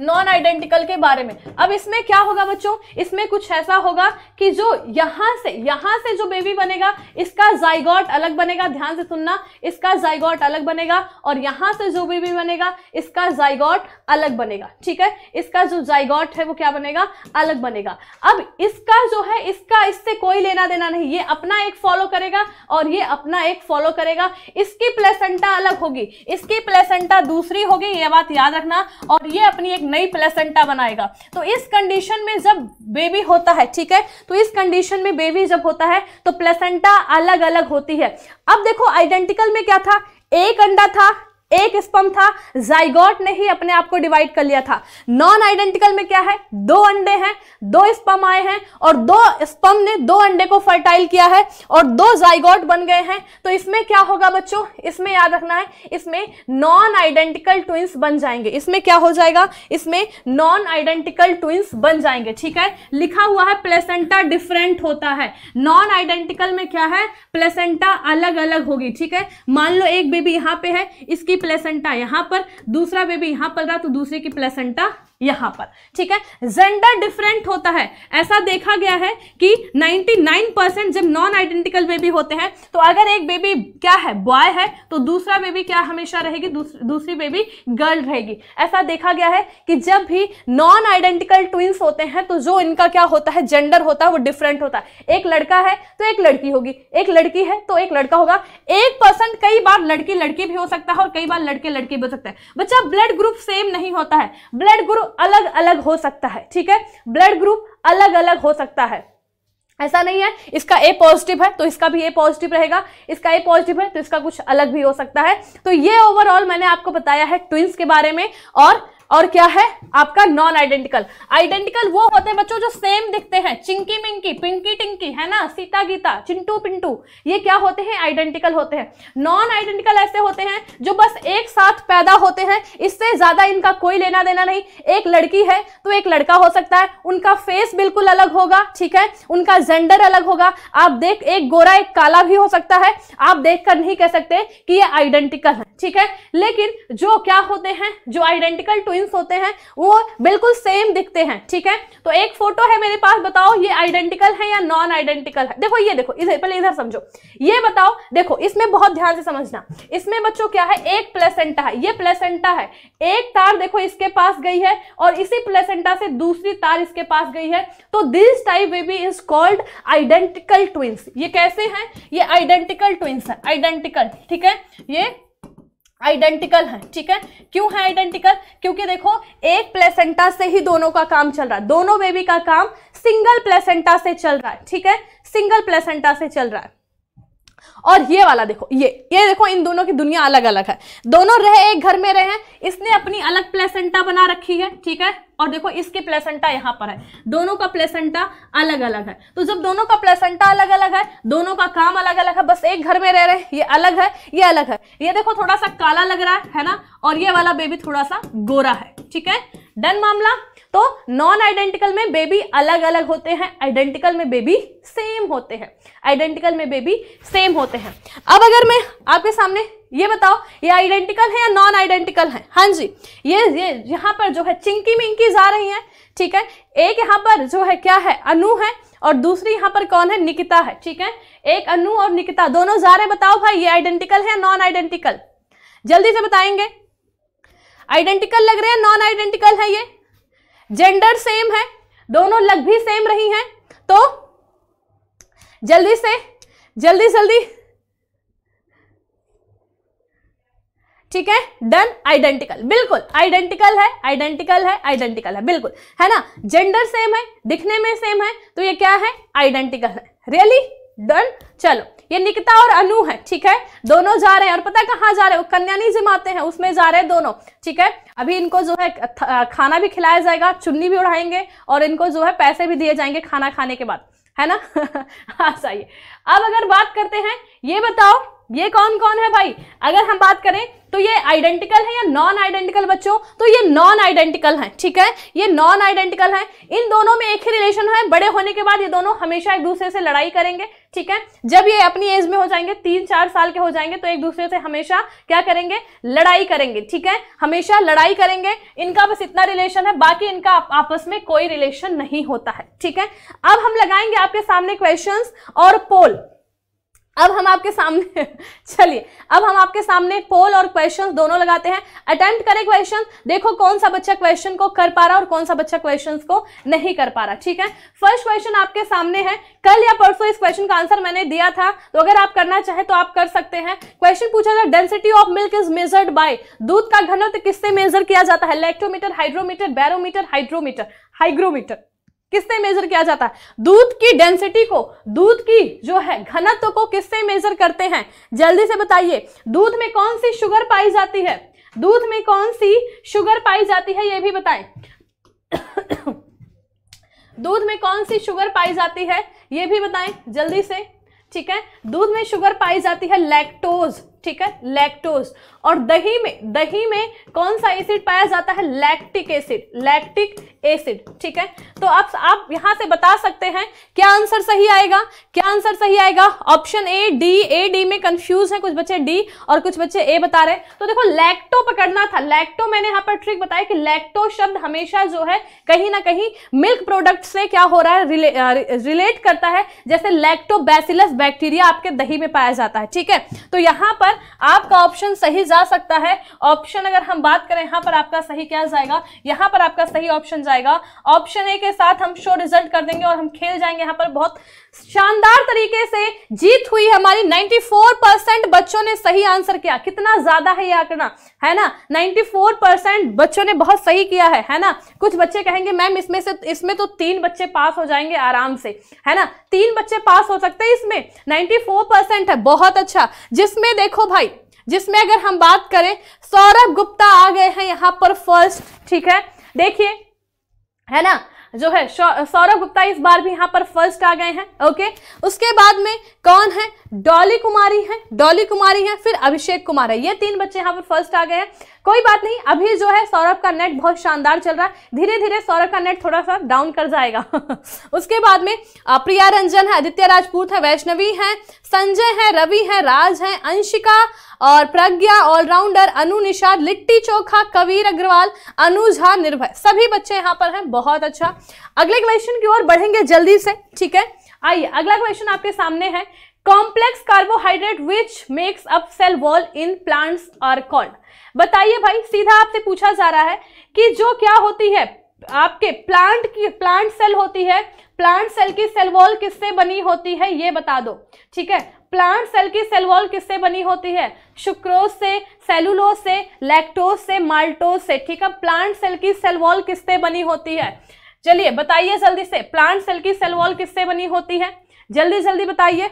नॉन आइडेंटिकल के बारे में अब इसमें क्या होगा बच्चों इसमें कुछ ऐसा होगा कि जो यहां से यहां से जो बेबी बनेगा इसका जाइगॉट अलग बनेगा ध्यान से सुनना इसका जाइगॉट अलग बनेगा और यहां से जो बेबी बनेगा इसका जाइगॉट अलग बनेगा ठीक है इसका जो जाइगॉट है वो क्या बनेगा अलग बनेगा अब इसका जो है इसका इससे कोई लेना देना नहीं ये अपना एक फॉलो करेगा और ये अपना एक फॉलो करेगा इसकी प्लेसेंटा अलग होगी इसकी प्लेसेंटा दूसरी होगी ये बात याद रखना और ये अपनी एक नई प्लेसेंटा बनाएगा तो इस कंडीशन में जब बेबी होता है ठीक है तो इस कंडीशन में बेबी जब होता है तो प्लेसेंटा अलग अलग होती है अब देखो आइडेंटिकल में क्या था एक अंडा था एक स्पम था जाइगोट ने ही अपने आप को डिवाइड कर लिया था नॉन आइडेंटिकल में क्या है दो अंडे हैं दो स्पम आए हैं और दो स्पम ने दो अंडे को फर्टाइल किया है और दो जाइगोट बन गए हैं तो इसमें क्या होगा बच्चों इसमें याद रखना है इसमें नॉन आइडेंटिकल ट्विंस बन जाएंगे इसमें क्या हो जाएगा इसमें नॉन आइडेंटिकल ट्विंस बन जाएंगे ठीक है लिखा हुआ है प्लेसेंटा डिफरेंट होता है नॉन आइडेंटिकल में क्या है प्लेसेंटा अलग अलग होगी ठीक है मान लो एक बेबी यहां पर है इसकी की प्लेसेंटा यहाँ पर दूसरा बेबी यहाँ पल रहा तो दूसरे की प्लेसेंटा यहां पर ठीक है जेंडर डिफरेंट होता है ऐसा देखा गया है कि 99 परसेंट जब नॉन आइडेंटिकल बेबी होते हैं तो अगर एक बेबी क्या है बॉय है तो दूसरा बेबी क्या हमेशा रहेगी दूस, दूसरी बेबी गर्ल रहेगी ऐसा देखा गया है कि जब भी नॉन आइडेंटिकल ट्विंस होते हैं तो जो इनका क्या होता है जेंडर होता है वो डिफरेंट होता है एक लड़का है तो एक लड़की होगी एक लड़की है तो एक लड़का होगा एक परसेंट कई बार लड़की लड़की भी हो सकता है और कई बार लड़के लड़के भी हो सकता है बच्चा ब्लड ग्रुप सेम नहीं होता है ब्लड ग्रुप अलग अलग हो सकता है ठीक है ब्लड ग्रुप अलग अलग हो सकता है ऐसा नहीं है इसका ए पॉजिटिव है तो इसका भी ए पॉजिटिव रहेगा इसका ए पॉजिटिव है तो इसका कुछ अलग भी हो सकता है तो ये ओवरऑल मैंने आपको बताया है ट्विंस के बारे में और और क्या है आपका नॉन आइडेंटिकल आइडेंटिकल वो होते हैं बच्चों जो सेम दिखते हैं चिंकी मिंकी पिंकी टिंकी है ना सीता गीता चिंटू पिंटू ये क्या होते हैं आइडेंटिकल होते हैं नॉन आइडेंटिकल ऐसे होते हैं जो बस एक साथ पैदा होते हैं इससे ज्यादा इनका कोई लेना देना नहीं एक लड़की है तो एक लड़का हो सकता है उनका फेस बिल्कुल अलग होगा ठीक है उनका जेंडर अलग होगा आप देख एक गोरा एक काला भी हो सकता है आप देख नहीं कह सकते कि ये आइडेंटिकल है ठीक है लेकिन जो क्या होते हैं जो आइडेंटिकल टू ट्विंस होते हैं वो बिल्कुल सेम दिखते हैं ठीक है तो एक फोटो है मेरे पास बताओ ये आइडेंटिकल है या नॉन आइडेंटिकल है देखो ये देखो इधर पहले इधर समझो ये बताओ देखो इसमें बहुत ध्यान से समझना इसमें बच्चों क्या है एक प्लेसेंटा है ये प्लेसेंटा है एक तार देखो इसके पास गई है और इसी प्लेसेंटा से दूसरी तार इसके पास गई है तो this type baby is called identical twins ये कैसे हैं ये आइडेंटिकल ट्विंस है आइडेंटिकल ठीक है ये आइडेंटिकल है ठीक है क्यों है आइडेंटिकल क्योंकि देखो एक प्लेसेंटा से ही दोनों का काम चल रहा है दोनों बेबी का काम सिंगल प्लेसेंटा से चल रहा है ठीक है सिंगल प्लेसेंटा से चल रहा है और ये वाला देखो ये ये देखो इन दोनों की दुनिया अलग अलग है दोनों रहे एक घर में रहे हैं इसने अपनी अलग प्लेसेंटा बना रखी है ठीक है और देखो इसकी प्लेसेंटा यहाँ पर है दोनों का प्लेसेंटा अलग अलग है तो जब दोनों का प्लेसेंटा अलग अलग है दोनों का काम अलग अलग है बस एक घर में रह रहे ये अलग है ये अलग है ये देखो थोड़ा सा काला लग रहा है है ना और ये वाला बेबी थोड़ा सा गोरा है ठीक है डन मामला तो नॉन आइडेंटिकल में बेबी अलग अलग होते हैं आइडेंटिकल में बेबी सेम होते हैं आइडेंटिकल में बेबी सेम होते हैं अब अगर मैं आपके सामने ये बताओ ये आइडेंटिकल है या नॉन आइडेंटिकल है हाँ जी ये ये यहाँ पर जो है चिंकी मिंकी जा रही हैं ठीक है एक यहाँ पर जो है क्या है अनु है और दूसरी यहाँ पर कौन है निकिता है ठीक है एक अनु और निकिता दोनों जारे बताओ भाई ये आइडेंटिकल है नॉन आइडेंटिकल जल्दी से बताएंगे आइडेंटिकल लग रहे हैं नॉन आइडेंटिकल है ये जेंडर सेम है दोनों लग भी सेम रही हैं तो जल्दी से जल्दी जल्दी ठीक है डन आइडेंटिकल बिल्कुल आइडेंटिकल है आइडेंटिकल है आइडेंटिकल है बिल्कुल है ना जेंडर सेम है दिखने में सेम है तो ये क्या है आइडेंटिकल है रियली really? डन चलो ये निकिता और अनु है ठीक है दोनों जा रहे हैं और पता है कहाँ जा रहे हैं वो कन्यानी जमाते हैं उसमें जा रहे हैं दोनों ठीक है अभी इनको जो है खाना भी खिलाया जाएगा चुन्नी भी उड़ाएंगे और इनको जो है पैसे भी दिए जाएंगे खाना खाने के बाद है ना हाँ सही अब अगर बात करते हैं ये बताओ ये कौन कौन है भाई अगर हम बात करें तो ये आइडेंटिकल है या नॉन आइडेंटिकल बच्चों तो ये नॉन आइडेंटिकल है ठीक है ये नॉन आइडेंटिकल है इन दोनों में एक ही रिलेशन है बड़े होने के बाद ये दोनों हमेशा एक दूसरे से लड़ाई करेंगे ठीक है जब ये अपनी एज में हो जाएंगे तीन चार साल के हो जाएंगे तो एक दूसरे से हमेशा क्या करेंगे लड़ाई करेंगे ठीक है हमेशा लड़ाई करेंगे इनका बस इतना रिलेशन है बाकी इनका आपस में कोई रिलेशन नहीं होता है ठीक है अब हम लगाएंगे आपके सामने क्वेश्चंस और पोल अब हम आपके सामने चलिए अब हम आपके सामने पोल और क्वेश्चन दोनों लगाते हैं अटेम्प्ट करें क्वेश्चन देखो कौन सा बच्चा क्वेश्चन को कर पा रहा और कौन सा बच्चा क्वेश्चन को नहीं कर पा रहा ठीक है फर्स्ट क्वेश्चन आपके सामने है कल या परसों इस क्वेश्चन का आंसर मैंने दिया था तो अगर आप करना चाहे तो आप कर सकते हैं क्वेश्चन पूछा था density of milk is measured by दूध का घनत्व किससे मेजर किया जाता है electrometer hydrometer barometer hydrometer hygrometer किससे मेजर किया जाता है दूध की डेंसिटी को दूध की जो है घनत्व को किससे मेजर करते हैं जल्दी से बताइए दूध में कौन सी शुगर पाई जाती है दूध में कौन सी शुगर पाई जाती है ये भी बताएं दूध में कौन सी शुगर पाई जाती है ये भी बताएं जल्दी से ठीक है दूध में शुगर पाई जाती है लैक्टोज ठीक है लैक्टोज और दही में दही में कौन सा एसिड पाया जाता है लैक्टिक एसिड लैक्टिक एसिड ठीक है तो आप आप यहां से बता सकते हैं क्या आंसर सही आएगा क्या आंसर सही आएगा option A D A D में कंफ्यूज है कुछ बच्चे डी और कुछ बच्चे ए बता रहे तो देखो लैक्टो पकड़ना था लैक्टो मैंने यहां पर ट्रिक बताया कि लैक्टो शब्द हमेशा जो है कहीं ना कहीं मिल्क प्रोडक्ट से क्या हो रहा है रिले, रिलेट करता है जैसे लैक्टोबैसिलस बैक्टीरिया आपके दही में पाया जाता है ठीक है तो यहां पर पर आपका ऑप्शन सही जा सकता है ऑप्शन अगर हम बात करें यहां पर आपका सही क्या जाएगा यहां पर आपका सही ऑप्शन जाएगा ऑप्शन ए के साथ हम शो रिजल्ट कर देंगे और हम खेल जाएंगे यहां पर बहुत शानदार तरीके से जीत हुई हमारी 94 परसेंट बच्चों ने सही आंसर किया कितना ज्यादा है यह आंकड़ा है ना 94 परसेंट बच्चों ने बहुत सही किया है है ना कुछ बच्चे कहेंगे मैम इसमें से इसमें तो तीन बच्चे पास हो जाएंगे आराम से है ना तीन बच्चे पास हो सकते हैं इसमें 94 परसेंट है बहुत अच्छा जिसमें देखो भाई जिसमें अगर हम बात करें सौरभ गुप्ता आ गए हैं यहाँ पर फर्स्ट ठीक है देखिए है ना जो है सौरभ गुप्ता इस बार भी यहाँ पर फर्स्ट आ गए हैं ओके उसके बाद में कौन है डॉली कुमारी है डॉली कुमारी है फिर अभिषेक कुमार है ये तीन बच्चे यहाँ पर फर्स्ट आ गए हैं कोई बात नहीं अभी जो है सौरभ का नेट बहुत शानदार चल रहा है धीरे धीरे सौरभ का नेट थोड़ा सा डाउन कर जाएगा उसके बाद में प्रिया रंजन है आदित्य राजपूत है वैष्णवी है संजय है रवि है राज है अंशिका और प्रज्ञा ऑलराउंडर अनु निषाद लिट्टी चोखा कबीर अग्रवाल अनु झा निर्भय सभी बच्चे यहाँ पर हैं बहुत अच्छा अगले क्वेश्चन की ओर बढ़ेंगे जल्दी से ठीक है आइए अगला क्वेश्चन आपके सामने है complex carbohydrate which makes up cell wall in plants are called बताइए भाई सीधा आपसे पूछा जा रहा है कि जो क्या होती है आपके प्लांट की प्लांट सेल होती है प्लांट सेल की सेल वॉल किससे बनी होती है ये बता दो ठीक है प्लांट सेल की सेल वॉल किससे बनी होती है शुक्रोज से सेलुलोज से लैक्टोज से माल्टोज से ठीक है प्लांट सेल की सेल वॉल किससे बनी होती है चलिए बताइए जल्दी से प्लांट सेल की सेल वॉल किससे बनी होती है जल्दी जल्दी बताइए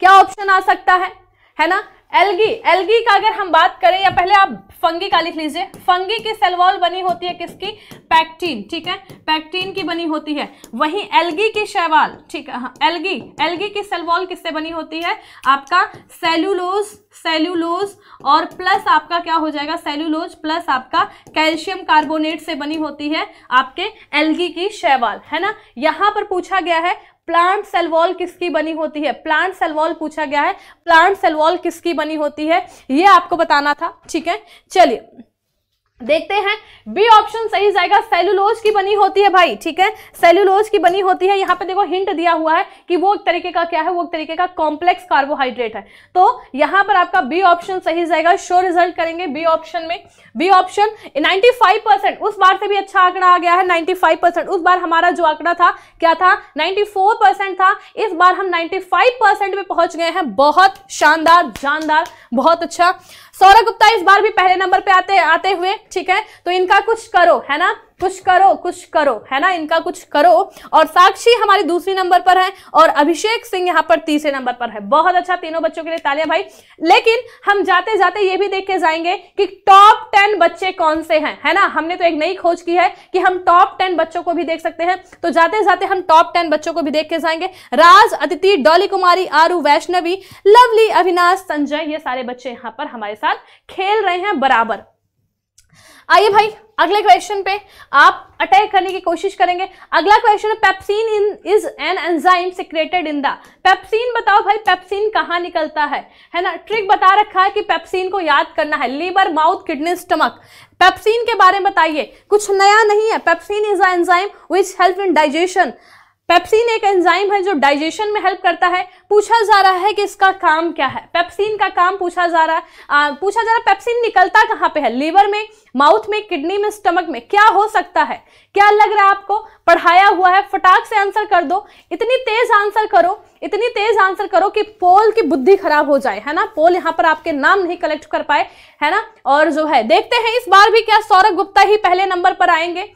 क्या ऑप्शन आ सकता है है ना एलगी एलगी का अगर हम बात करें या पहले आप फंगी का लिख लीजिए फंगी की सेलवॉल बनी होती है किसकी पैक्टीन ठीक है पैक्टीन की बनी होती है वही एलगी की शैवाल ठीक है हाँ एलगी की सेलवॉल किससे बनी होती है आपका सेल्यूलोज सेल्यूलोज और प्लस आपका क्या हो जाएगा सेल्यूलोज प्लस आपका कैल्शियम कार्बोनेट से बनी होती है आपके एलगी की शैवाल है ना यहाँ पर पूछा गया है प्लांट सेल वॉल किसकी बनी होती है प्लांट सेल वॉल पूछा गया है प्लांट सेल वॉल किसकी बनी होती है ये आपको बताना था ठीक है चलिए देखते हैं बी ऑप्शन सही जाएगा सेलुलोज की बनी होती है भाई ठीक है सेलुलोज की बनी होती है यहाँ पे देखो हिंट दिया हुआ है कि वो एक तरीके का क्या है वो एक तरीके का कॉम्प्लेक्स कार्बोहाइड्रेट है तो यहाँ पर आपका बी ऑप्शन सही जाएगा शो रिजल्ट करेंगे बी ऑप्शन में बी ऑप्शन 95 परसेंट उस बार से भी अच्छा आंकड़ा आ गया है 95 परसेंट उस बार हमारा जो आंकड़ा था क्या था 94 परसेंट था इस बार हम 95 परसेंट पे पहुंच गए हैं बहुत शानदार जानदार बहुत अच्छा सौरभ गुप्ता इस बार भी पहले नंबर पे आते आते हुए ठीक है तो इनका कुछ करो है ना कुछ करो कुछ करो है ना इनका कुछ करो और साक्षी हमारी दूसरी नंबर पर है और अभिषेक सिंह यहाँ पर तीसरे नंबर पर है बहुत अच्छा तीनों बच्चों के लिए तालियां भाई लेकिन हम जाते जाते ये भी देख के जाएंगे कि टॉप टेन बच्चे कौन से हैं है ना हमने तो एक नई खोज की है कि हम टॉप टेन बच्चों को भी देख सकते हैं तो जाते जाते हम टॉप टेन बच्चों को भी देख के जाएंगे राज अतिथि डॉली कुमारी आरू वैष्णवी लवली अविनाश संजय ये सारे बच्चे यहाँ पर हमारे साथ खेल रहे हैं बराबर आइए भाई अगले क्वेश्चन पे आप अटैक करने की कोशिश करेंगे अगला क्वेश्चन है pepsin in is an enzyme secreted in the pepsin बताओ भाई पेप्सिन कहाँ निकलता है है ना ट्रिक बता रखा है कि पेप्सिन को याद करना है liver mouth kidney stomach pepsin के बारे में बताइए कुछ नया नहीं है pepsin is a enzyme which help in digestion pepsin एक एंजाइम है जो डाइजेशन में हेल्प करता है पूछा जा रहा है कि इसका काम क्या है पेप्सिन का काम पूछा जा रहा है पूछा जा रहा है पेप्सिन निकलता कहाँ पे है लीवर में माउथ में किडनी में स्टमक में क्या हो सकता है क्या लग रहा है आपको पढ़ाया हुआ है फटाक से आंसर कर दो इतनी तेज आंसर करो इतनी तेज आंसर करो कि पोल की बुद्धि खराब हो जाए है ना पोल यहाँ पर आपके नाम नहीं कलेक्ट कर पाए है ना और जो है देखते हैं इस बार भी क्या सौरभ गुप्ता ही पहले नंबर पर आएंगे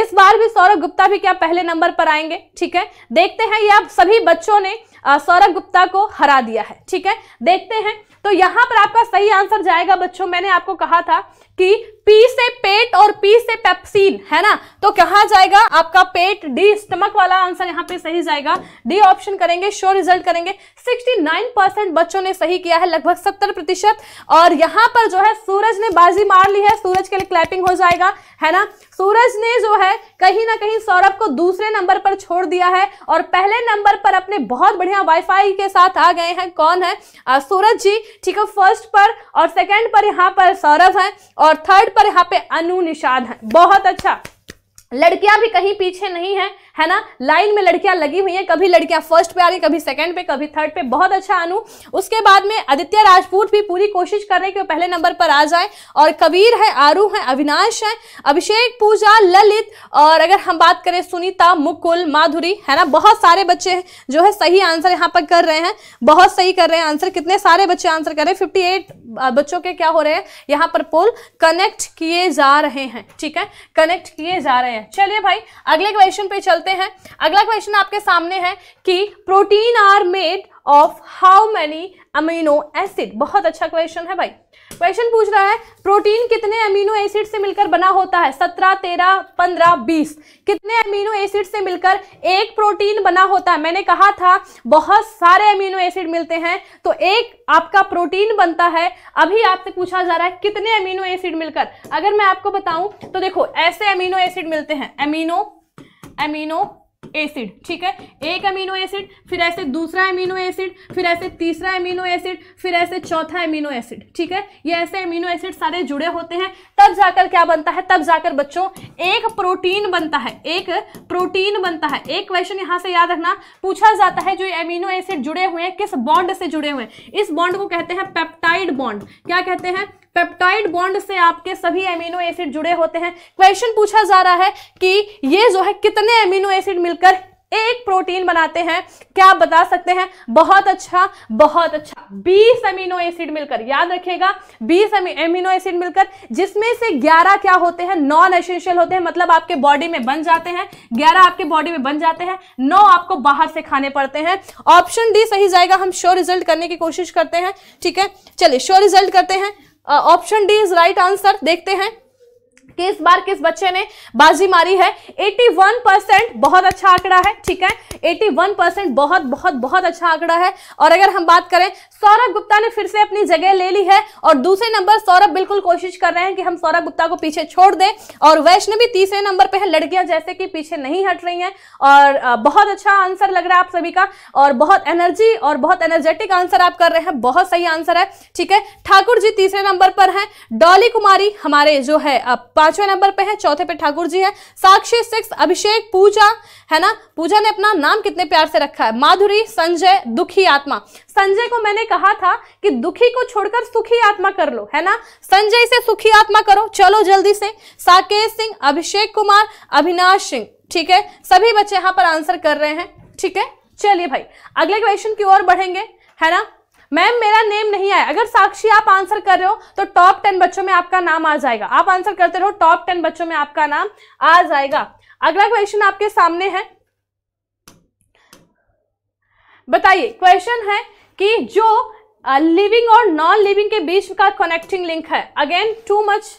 इस बार भी सौरभ गुप्ता भी क्या पहले नंबर पर आएंगे ठीक है देखते हैं ये आप सभी बच्चों ने सौरभ गुप्ता को हरा दिया है ठीक है देखते हैं तो यहां पर आपका सही आंसर जाएगा बच्चों मैंने आपको कहा था कि पी से पेट और पी से पेप्सिन है ना तो कहा जाएगा आपका पेट डी स्टमक वाला आंसर यहाँ पे सही जाएगा डी ऑप्शन करेंगे शो रिजल्ट करेंगे 69 बच्चों ने सही किया है लगभग 70 प्रतिशत और यहाँ पर जो है सूरज ने बाजी मार ली है सूरज के लिए क्लैपिंग हो जाएगा है ना सूरज ने जो है कहीं ना कहीं सौरभ को दूसरे नंबर पर छोड़ दिया है और पहले नंबर पर अपने बहुत बढ़िया वाईफाई के साथ आ गए हैं कौन है आ, सूरज जी ठीक है फर्स्ट पर और सेकेंड पर यहाँ पर सौरभ है और थर्ड पर यहाँ पे अनु निषाद है बहुत अच्छा लड़कियां भी कहीं पीछे नहीं है है ना लाइन में लड़कियां लगी हुई हैं कभी लड़कियां फर्स्ट पे आ गई कभी सेकंड पे कभी थर्ड पे बहुत अच्छा अनु उसके बाद में आदित्य राजपूत भी पूरी कोशिश कर रहे हैं कि वो पहले नंबर पर आ जाए और कबीर है आरू है अविनाश है अभिषेक पूजा ललित और अगर हम बात करें सुनीता मुकुल माधुरी है ना बहुत सारे बच्चे जो है सही आंसर यहाँ पर कर रहे हैं बहुत सही कर रहे हैं आंसर कितने सारे बच्चे आंसर कर रहे हैं फिफ्टी बच्चों के क्या हो रहे हैं यहाँ पर पोल कनेक्ट किए जा रहे हैं ठीक है कनेक्ट किए जा रहे हैं रहे हैं चलिए भाई अगले क्वेश्चन पे चलते हैं अगला क्वेश्चन आपके सामने है कि protein are made of how many amino acid बहुत अच्छा क्वेश्चन है भाई क्वेश्चन पूछ रहा है प्रोटीन कितने अमीनो एसिड से मिलकर बना होता है सत्रह तेरह पंद्रह बीस कितने अमीनो एसिड से मिलकर एक प्रोटीन बना होता है मैंने कहा था बहुत सारे अमीनो एसिड मिलते हैं तो एक आपका प्रोटीन बनता है अभी आपसे पूछा जा रहा है कितने अमीनो एसिड मिलकर अगर मैं आपको बताऊं तो देखो ऐसे अमीनो एसिड मिलते हैं अमीनो अमीनो एसिड ठीक है एक अमीनो एसिड फिर ऐसे दूसरा अमीनो एसिड फिर ऐसे तीसरा अमीनो एसिड फिर ऐसे चौथा अमीनो एसिड ठीक है ये ऐसे अमीनो एसिड सारे जुड़े होते हैं तब जाकर क्या बनता है तब जाकर बच्चों एक प्रोटीन बनता है एक प्रोटीन बनता है एक क्वेश्चन यहां से याद रखना पूछा जाता है जो एमिनो एसिड जुड़े हुए हैं किस बॉन्ड से जुड़े हुए हैं इस बॉन्ड को कहते हैं पेप्टाइड बॉन्ड क्या कहते हैं पेप्टाइड बॉन्ड से आपके सभी एमिनो एसिड जुड़े होते हैं क्वेश्चन पूछा जा रहा है कि ये जो है कितने एमिनो एसिड मिलकर एक प्रोटीन बनाते हैं क्या आप बता सकते हैं बहुत अच्छा बहुत अच्छा 20 अमीनो एसिड मिलकर याद रखेगा 20 अमीनो एसिड मिलकर जिसमें से 11 क्या होते हैं नॉन एसेंशियल होते हैं मतलब आपके बॉडी में बन जाते हैं 11 आपके बॉडी में बन जाते हैं नौ आपको बाहर से खाने पड़ते हैं ऑप्शन डी सही जाएगा हम शो रिजल्ट करने की कोशिश करते हैं ठीक है चलिए शो रिजल्ट करते हैं option D is right answer देखते हैं कि इस बार किस बच्चे ने बाजी मारी है 81 परसेंट बहुत अच्छा आंकड़ा है ठीक है 81 परसेंट बहुत बहुत बहुत अच्छा आंकड़ा है और अगर हम बात करें सौरभ गुप्ता ने फिर से अपनी जगह ले ली है और दूसरे नंबर सौरभ बिल्कुल कोशिश कर रहे हैं कि हम सौरभ गुप्ता को पीछे छोड़ दें और वैष्णवी तीसरे नंबर पर है लड़कियां जैसे कि पीछे नहीं हट रही हैं और बहुत अच्छा आंसर लग रहा है आप सभी का और बहुत एनर्जी और बहुत एनर्जेटिक आंसर आप कर रहे हैं बहुत सही आंसर है ठीक है ठाकुर जी तीसरे नंबर पर है डॉली कुमारी हमारे जो है पांचवें नंबर पर है चौथे पे ठाकुर जी है साक्षी सिक्स अभिषेक पूजा है ना पूजा ने अपना नाम कितने प्यार से रखा है माधुरी संजय दुखी आत्मा संजय को मैंने कहा था कि दुखी को छोड़कर सुखी आत्मा कर लो है ना संजय से सुखी आत्मा करो चलो जल्दी से साकेत सिंह अभिषेक कुमार अविनाश सिंह ठीक है सभी बच्चे यहां पर आंसर कर रहे हैं ठीक है चलिए भाई अगले क्वेश्चन की ओर बढ़ेंगे है ना मैम मेरा नेम नहीं आया अगर साक्षी आप आंसर कर रहे हो तो टॉप टेन बच्चों में आपका नाम आ जाएगा आप आंसर करते रहो टॉप टेन बच्चों में आपका नाम आ जाएगा अगला क्वेश्चन आपके सामने है बताइए क्वेश्चन है कि जो लिविंग uh, और नॉन लिविंग के बीच का कनेक्टिंग लिंक है again too much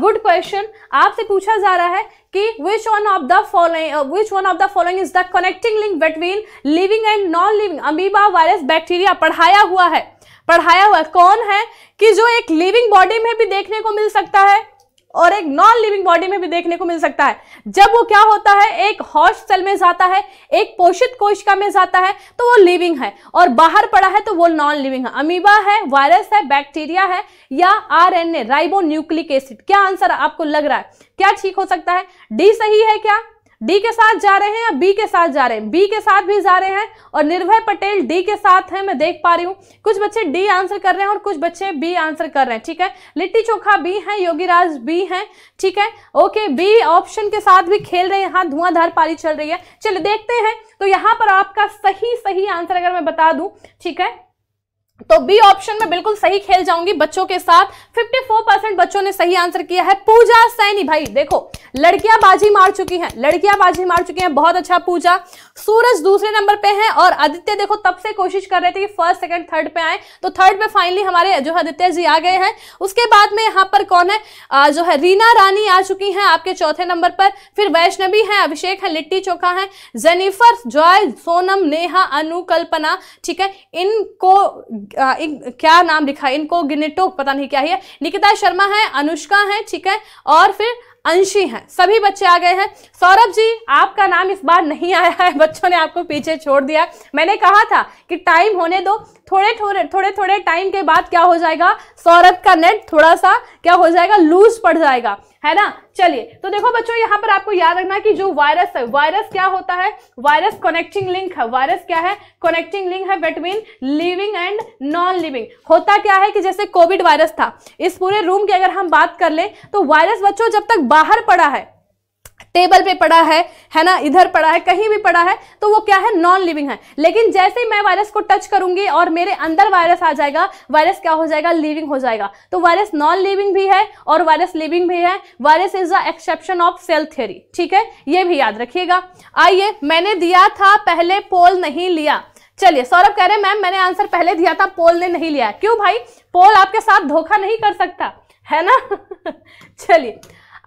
good question आपसे पूछा जा रहा है कि which one of the following which one of the following is the connecting link between living and non living amoeba virus bacteria पढ़ाया हुआ है पढ़ाया हुआ कौन है कि जो एक लिविंग बॉडी में भी देखने को मिल सकता है और एक नॉन लिविंग बॉडी में भी देखने को मिल सकता है जब वो क्या होता है एक हॉस्ट सेल में जाता है एक पोषित कोशिका में जाता है तो वो लिविंग है और बाहर पड़ा है तो वो नॉन लिविंग है अमीबा है वायरस है बैक्टीरिया है या R N A ribo nucleic acid क्या आंसर आपको लग रहा है क्या ठीक हो सकता है डी सही है क्या डी के साथ जा रहे हैं या बी के साथ जा रहे हैं बी के साथ भी जा रहे हैं और निर्भय पटेल डी के साथ है मैं देख पा रही हूँ कुछ बच्चे डी आंसर कर रहे हैं और कुछ बच्चे बी आंसर कर रहे हैं ठीक है लिट्टी चोखा बी है योगीराज बी है ठीक है ओके बी ऑप्शन के साथ भी खेल रहे हैं यहाँ धुआंधार पारी चल रही है चलिए देखते हैं तो यहाँ पर आपका सही सही आंसर अगर मैं बता दूँ ठीक है तो बी ऑप्शन में बिल्कुल सही खेल जाऊंगी बच्चों के साथ 54 परसेंट बच्चों ने सही आंसर किया है पूजा सैनी भाई देखो लड़कियां बाजी मार चुकी हैं लड़कियां बाजी मार चुकी हैं बहुत अच्छा पूजा सूरज दूसरे नंबर पे हैं और आदित्य देखो तब से कोशिश कर रहे थे कि फर्स्ट सेकंड थर्ड पे आए तो थर्ड पे फाइनली हमारे जो आदित्य जी आ गए हैं उसके बाद में यहाँ पर कौन है जो है रीना रानी आ चुकी हैं आपके चौथे नंबर पर फिर वैष्णवी है अभिषेक है लिट्टी चोखा है जेनिफर जॉय सोनम नेहा अनुकल्पना ठीक है इनको इन क्या नाम लिखा है इनको गिनेटो पता नहीं क्या है निकिता शर्मा है अनुष्का है ठीक है और फिर अंशी हैं सभी बच्चे आ गए हैं सौरभ जी आपका नाम इस बार नहीं आया है बच्चों ने आपको पीछे छोड़ दिया मैंने कहा था कि टाइम होने दो थोड़े थोड़े थोड़े थोड़े टाइम के बाद क्या हो जाएगा सौरभ का नेट थोड़ा सा क्या हो जाएगा लूज पड़ जाएगा है ना चलिए तो देखो बच्चों यहाँ पर आपको याद रखना कि जो वायरस है वायरस क्या होता है वायरस कनेक्टिंग लिंक है वायरस क्या है कनेक्टिंग लिंक है between living and non living होता क्या है कि जैसे कोविड वायरस था इस पूरे रूम की अगर हम बात कर ले तो वायरस बच्चों जब तक बाहर पड़ा है टेबल पे पड़ा है है ना इधर पड़ा है कहीं भी पड़ा है तो वो क्या है नॉन लिविंग है लेकिन जैसे ही मैं वायरस को टच करूंगी और मेरे अंदर वायरस आ जाएगा वायरस क्या हो जाएगा लिविंग हो जाएगा तो वायरस नॉन लिविंग भी है और वायरस लिविंग भी है virus is the exception of cell theory ठीक है ये भी याद रखिएगा आइए मैंने दिया था पहले पोल नहीं लिया चलिए सौरभ कह रहे हैं मैम मैंने आंसर पहले दिया था पोल ने नहीं लिया क्यों भाई पोल आपके साथ धोखा नहीं कर सकता है ना चलिए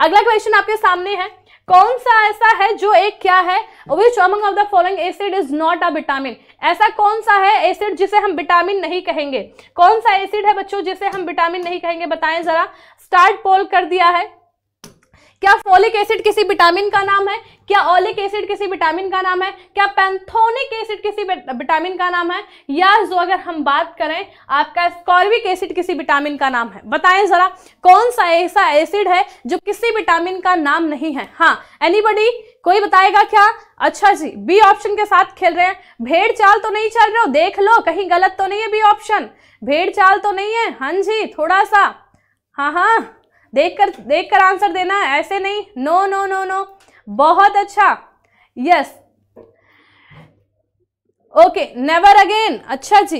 अगला क्वेश्चन आपके सामने है कौन सा ऐसा है जो एक क्या है which among of the following acid is not a vitamin ऐसा कौन सा है एसिड जिसे हम विटामिन नहीं कहेंगे कौन सा एसिड है बच्चों जिसे हम विटामिन नहीं कहेंगे बताएं जरा स्टार्ट पोल कर दिया है क्या फॉलिक एसिड किसी विटामिन का नाम है क्या ऑलिक एसिड किसी विटामिन का नाम है क्या पैंथोनिक एसिड किसी विटामिन का नाम है या जो अगर हम बात करें आपका स्कॉर्विक एसिड किसी विटामिन का नाम है बताएं जरा कौन सा ऐसा एसिड है जो किसी विटामिन का नाम नहीं है हाँ एनीबडी कोई बताएगा क्या अच्छा जी बी ऑप्शन के साथ खेल रहे हैं भेड़ चाल तो नहीं चल रहे हो देख लो कहीं गलत तो नहीं है बी ऑप्शन भेड़ चाल तो नहीं है हाँ जी थोड़ा सा हाँ हाँ देख कर देख कर आंसर देना है ऐसे नहीं नो नो नो नो बहुत अच्छा यस ओके नेवर अगेन अच्छा जी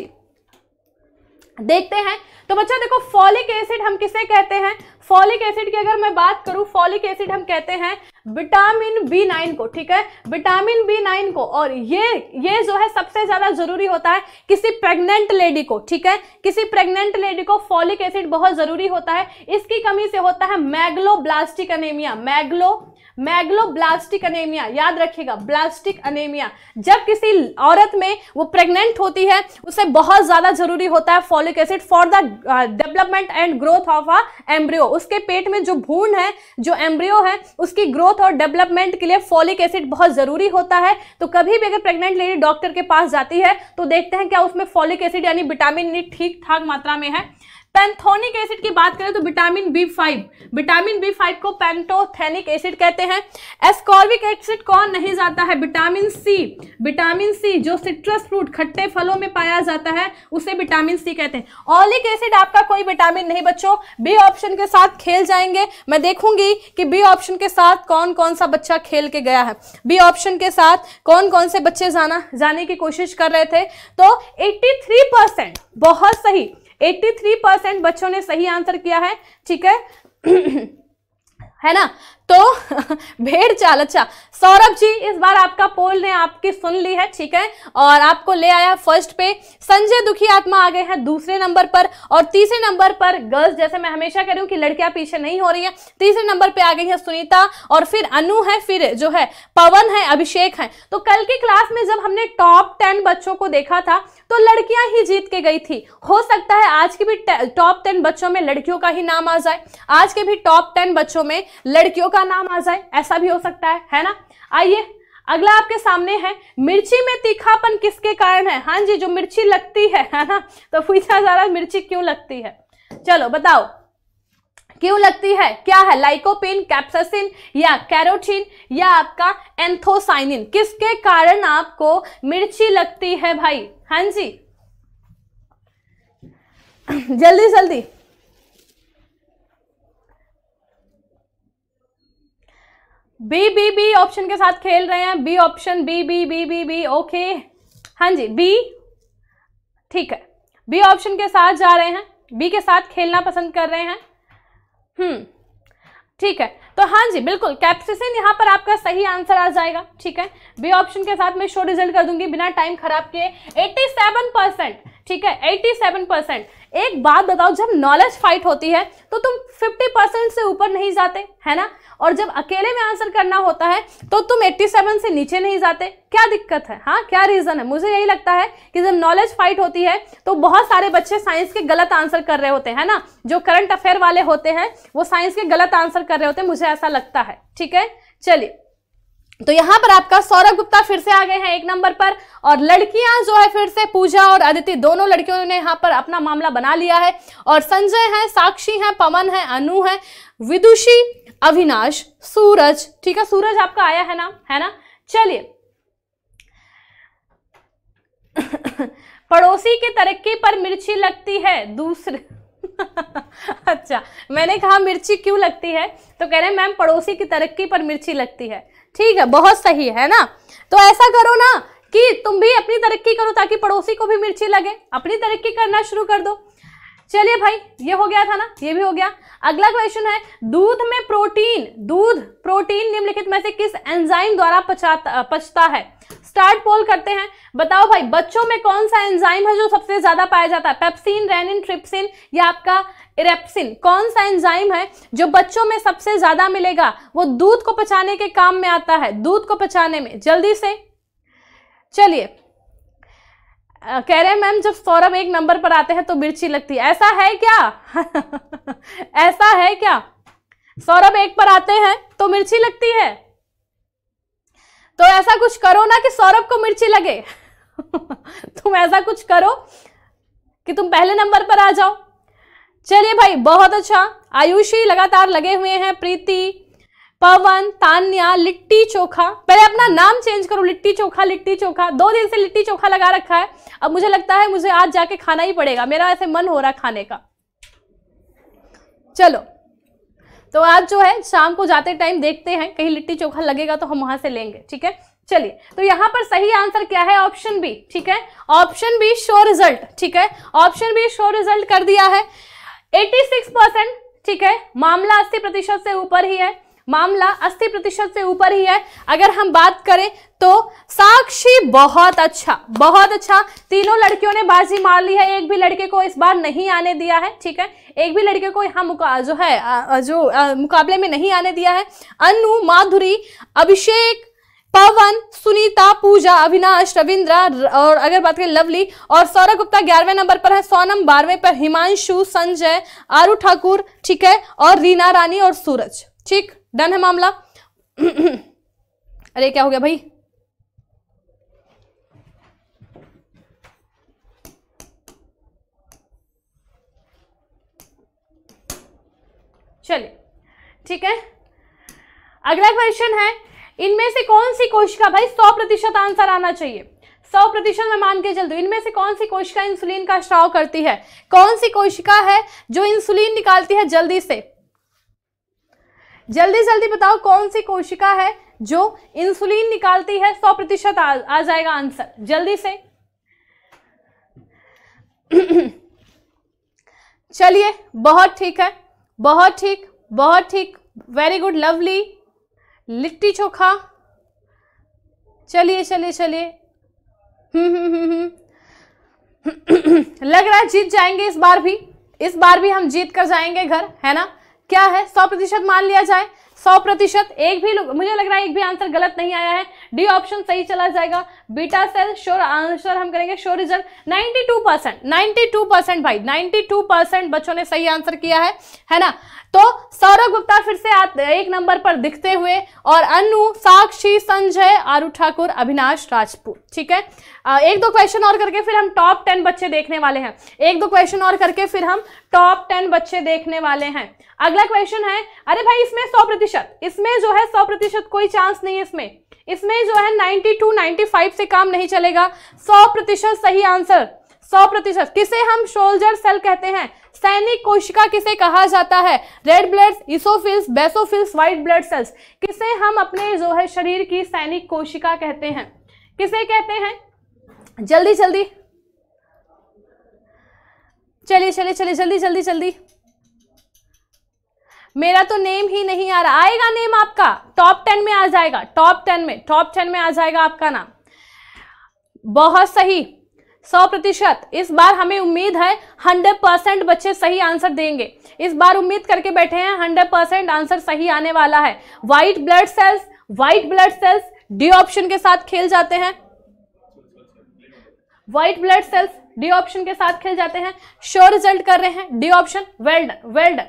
देखते हैं तो बच्चा देखो फॉलिक एसिड हम किसे कहते हैं फॉलिक एसिड की अगर मैं बात करूं फॉलिक एसिड हम कहते हैं विटामिन बी नाइन को ठीक है विटामिन बी नाइन को और ये ये जो है सबसे ज्यादा जरूरी होता है किसी प्रेग्नेंट लेडी को ठीक है किसी प्रेग्नेंट लेडी को फॉलिक एसिड बहुत जरूरी होता है इसकी कमी से होता है megaloblastic anaemia megalo megaloblastic anaemia याद रखिएगा ब्लास्टिक अनेमिया जब किसी औरत में वो प्रेग्नेंट होती है उसे बहुत ज़्यादा जरूरी होता है folic acid for the development and growth of a embryo उसके पेट में जो भून है जो एम्ब्रियो है उसकी ग्रोथ और डेवलपमेंट के लिए फॉलिक एसिड बहुत ज़रूरी होता है तो कभी भी अगर प्रेग्नेंट लेडी डॉक्टर के पास जाती है तो देखते हैं क्या उसमें फॉलिक एसिड यानी विटामिन e ठीक ठाक मात्रा में है पैंथोनिक एसिड की बात करें तो vitamin B five vitamin B five को पेंटोथेनिक एसिड कहते हैं एस्कॉर्बिक एसिड कौन नहीं जाता है विटामिन सी विटामिन सी जो सिट्रस फ्रूट खट्टे फलों में पाया जाता है उसे विटामिन सी कहते हैं ऑलिक एसिड आपका कोई विटामिन नहीं बच्चों बी ऑप्शन के साथ खेल जाएंगे मैं देखूंगी कि बी ऑप्शन के साथ कौन कौन सा बच्चा खेल के गया है बी ऑप्शन के साथ कौन कौन से बच्चे जाना जाने की कोशिश कर रहे थे तो एट्टी परसेंट बहुत सही 83 परसेंट बच्चों ने सही आंसर किया है ठीक है है ना तो भेड़ चाल अच्छा सौरभ जी इस बार आपका पोल ने आपकी सुन ली है ठीक है और आपको ले आया फर्स्ट पे संजय दुखी आत्मा आ गए हैं दूसरे नंबर पर और तीसरे नंबर पर गर्ल्स जैसे मैं हमेशा कह रही हूँ कि लड़कियां पीछे नहीं हो रही है तीसरे नंबर पे आ गई है सुनीता और फिर अनु है फिर जो है पवन है अभिषेक है तो कल की क्लास में जब हमने टॉप टेन बच्चों को देखा था तो लड़कियां ही जीत के गई थी हो सकता है आज के भी टॉप टेन बच्चों में लड़कियों का ही नाम आ जाए आज के भी टॉप टेन बच्चों में लड़कियों का नाम आ जाए ऐसा भी हो सकता है है ना आइए अगला आपके सामने है मिर्ची में तीखापन किसके कारण है हाँ जी जो मिर्ची लगती है है ना तो पूछा जा रहा मिर्ची क्यों लगती है चलो बताओ क्यों लगती है क्या है लाइकोपिन कैप्सिन या कैरोटीन या आपका एंथोसाइनिन किसके कारण आपको मिर्ची लगती है भाई हाँ जी जल्दी जल्दी बी बी बी ऑप्शन के साथ खेल रहे हैं B option B B B B B okay हाँ जी बी ठीक है बी ऑप्शन के साथ जा रहे हैं बी के साथ खेलना पसंद कर रहे हैं हम्म ठीक है तो हाँ जी बिल्कुल कैप्सिसिन यहाँ पर आपका सही आंसर आ जाएगा ठीक है बी ऑप्शन के साथ मैं शो रिजल्ट कर दूंगी बिना टाइम खराब किए 87 परसेंट ठीक है 87 परसेंट एक बात बताओ जब नॉलेज फाइट होती है तो तुम 50 परसेंट से ऊपर नहीं जाते है ना और जब अकेले में आंसर करना होता है तो तुम 87 से नीचे नहीं जाते क्या दिक्कत है हाँ क्या रीज़न है मुझे यही लगता है कि जब नॉलेज फाइट होती है तो बहुत सारे बच्चे साइंस के गलत आंसर कर रहे होते हैं ना जो करंट अफेयर वाले होते हैं वो साइंस के गलत आंसर कर रहे होते हैं मुझे ऐसा लगता है ठीक है चलिए तो यहाँ पर आपका सौरभ गुप्ता फिर से आ गए हैं एक नंबर पर और लड़कियां जो है फिर से पूजा और अदिति दोनों लड़कियों ने यहां पर अपना मामला बना लिया है और संजय हैं साक्षी हैं पवन हैं अनु हैं विदुषी अविनाश सूरज ठीक है सूरज आपका आया है ना है ना चलिए पड़ोसी की तरक्की पर मिर्ची लगती है दूसरे अच्छा मैंने कहा मिर्ची क्यों लगती है तो कह रहे हैं मैम पड़ोसी की तरक्की पर मिर्ची लगती है ठीक है बहुत सही है ना तो ऐसा करो ना कि तुम भी अपनी तरक्की करो ताकि पड़ोसी को भी मिर्ची लगे अपनी तरक्की करना शुरू कर दो चलिए भाई ये हो गया था ना ये भी हो गया अगला क्वेश्चन है दूध में प्रोटीन दूध प्रोटीन निम्नलिखित में से किस एंजाइम द्वारा पचता है स्टार्ट पोल करते हैं बताओ भाई बच्चों में कौन सा एंजाइम है जो सबसे ज्यादा पाया जाता है पेप्सिन रेनिन ट्रिप्सिन या आपका इरेप्सिन कौन सा एंजाइम है जो बच्चों में सबसे ज्यादा मिलेगा वो दूध को पचाने के काम में आता है दूध को पचाने में जल्दी से चलिए कह रहे हैं मैम जब सौरभ एक नंबर पर आते हैं तो मिर्ची लगती है ऐसा है क्या ऐसा है क्या सौरभ एक पर आते हैं तो मिर्ची लगती है तो ऐसा कुछ करो ना कि सौरभ को मिर्ची लगे तुम ऐसा कुछ करो कि तुम पहले नंबर पर आ जाओ चलिए भाई बहुत अच्छा आयुषी लगातार लगे हुए हैं प्रीति पवन तान्या लिट्टी चोखा पहले अपना नाम चेंज करो लिट्टी चोखा लिट्टी चोखा दो दिन से लिट्टी चोखा लगा रखा है अब मुझे लगता है मुझे आज जाके खाना ही पड़ेगा मेरा ऐसे मन हो रहा खाने का चलो तो आज जो है शाम को जाते टाइम देखते हैं कहीं लिट्टी चोखा लगेगा तो हम वहां से लेंगे ठीक है चलिए तो यहाँ पर सही आंसर क्या है ऑप्शन बी ठीक है ऑप्शन बी शो रिजल्ट ठीक है ऑप्शन बी शो रिजल्ट कर दिया है 86 परसेंट ठीक है मामला 80 प्रतिशत से ऊपर ही है मामला 80 प्रतिशत से ऊपर ही है अगर हम बात करें तो साक्षी बहुत अच्छा बहुत अच्छा तीनों लड़कियों ने बाजी मार ली है एक भी लड़के को इस बार नहीं आने दिया है ठीक है एक भी लड़के को यहाँ जो है आ, जो आ, मुकाबले में नहीं आने दिया है अनु माधुरी अभिषेक पवन सुनीता पूजा अविनाश रविंद्रा और अगर बात करें लवली और सौरभ गुप्ता ग्यारहवें नंबर पर है सोनम बारहवें पर हिमांशु संजय आरू ठाकुर ठीक है और रीना रानी और सूरज ठीक डन है मामला अरे क्या हो गया भाई चलिए ठीक है अगला क्वेश्चन है इनमें से कौन सी कोशिका भाई सौ प्रतिशत आंसर आना चाहिए सौ प्रतिशत मैं मान के चल हूँ इनमें से कौन सी कोशिका इंसुलिन का स्ट्राव करती है कौन सी कोशिका है जो इंसुलिन निकालती है जल्दी से जल्दी जल्दी बताओ कौन सी कोशिका है जो इंसुलिन निकालती है सौ प्रतिशत आ, आ जाएगा आंसर जल्दी से चलिए बहुत ठीक है बहुत ठीक बहुत ठीक वेरी गुड लवली लिट्टी चोखा चलिए चलिए चलिए हम्म, हम्म, हम्म, लग रहा है जीत जाएंगे इस बार भी इस बार भी हम जीत कर जाएंगे घर है ना क्या है सौ प्रतिशत मान लिया जाए सौ प्रतिशत एक भी मुझे लग रहा है एक भी आंसर गलत नहीं आया है डी ऑप्शन सही चला जाएगा बीटा सेल श्योर आंसर हम करेंगे sure result two percent ninety percent भाई टू परसेंट बच्चों ने सही आंसर किया है है ना तो सौरभ गुप्ता फिर से आप एक नंबर पर दिखते हुए और अनु साक्षी संजय आरू ठाकुर अविनाश राजपूत ठीक है एक दो क्वेश्चन और करके फिर हम टॉप टेन बच्चे देखने वाले हैं एक दो क्वेश्चन और करके फिर हम टॉप टेन बच्चे देखने वाले हैं अगला क्वेश्चन है अरे भाई इसमें सौ प्रतिशत इसमें जो है सौ प्रतिशत कोई चांस नहीं है इसमें इसमें जो है 92, 95 से काम नहीं चलेगा सौ प्रतिशत सही आंसर सौ प्रतिशत किसे हम शोल्जर सेल कहते हैं सैनिक कोशिका किसे कहा जाता है red blood eosinophils basophils white blood cells किसे हम अपने जो है शरीर की सैनिक कोशिका कहते हैं किसे कहते हैं जल्दी जल्दी चलिए चलिए चलिए जल्दी जल्दी जल्दी मेरा तो नेम ही नहीं आ रहा आएगा नेम आपका टॉप टेन में आ जाएगा टॉप टेन में टॉप टेन में आ जाएगा आपका नाम बहुत सही सौ प्रतिशत इस बार हमें उम्मीद है हंड्रेड परसेंट बच्चे सही आंसर देंगे इस बार उम्मीद करके बैठे हैं हंड्रेड परसेंट आंसर सही आने वाला है white blood cells white blood cells D option के साथ खेल जाते हैं white blood cells D option के साथ खेल जाते हैं श्योर रिजल्ट कर रहे हैं D option well done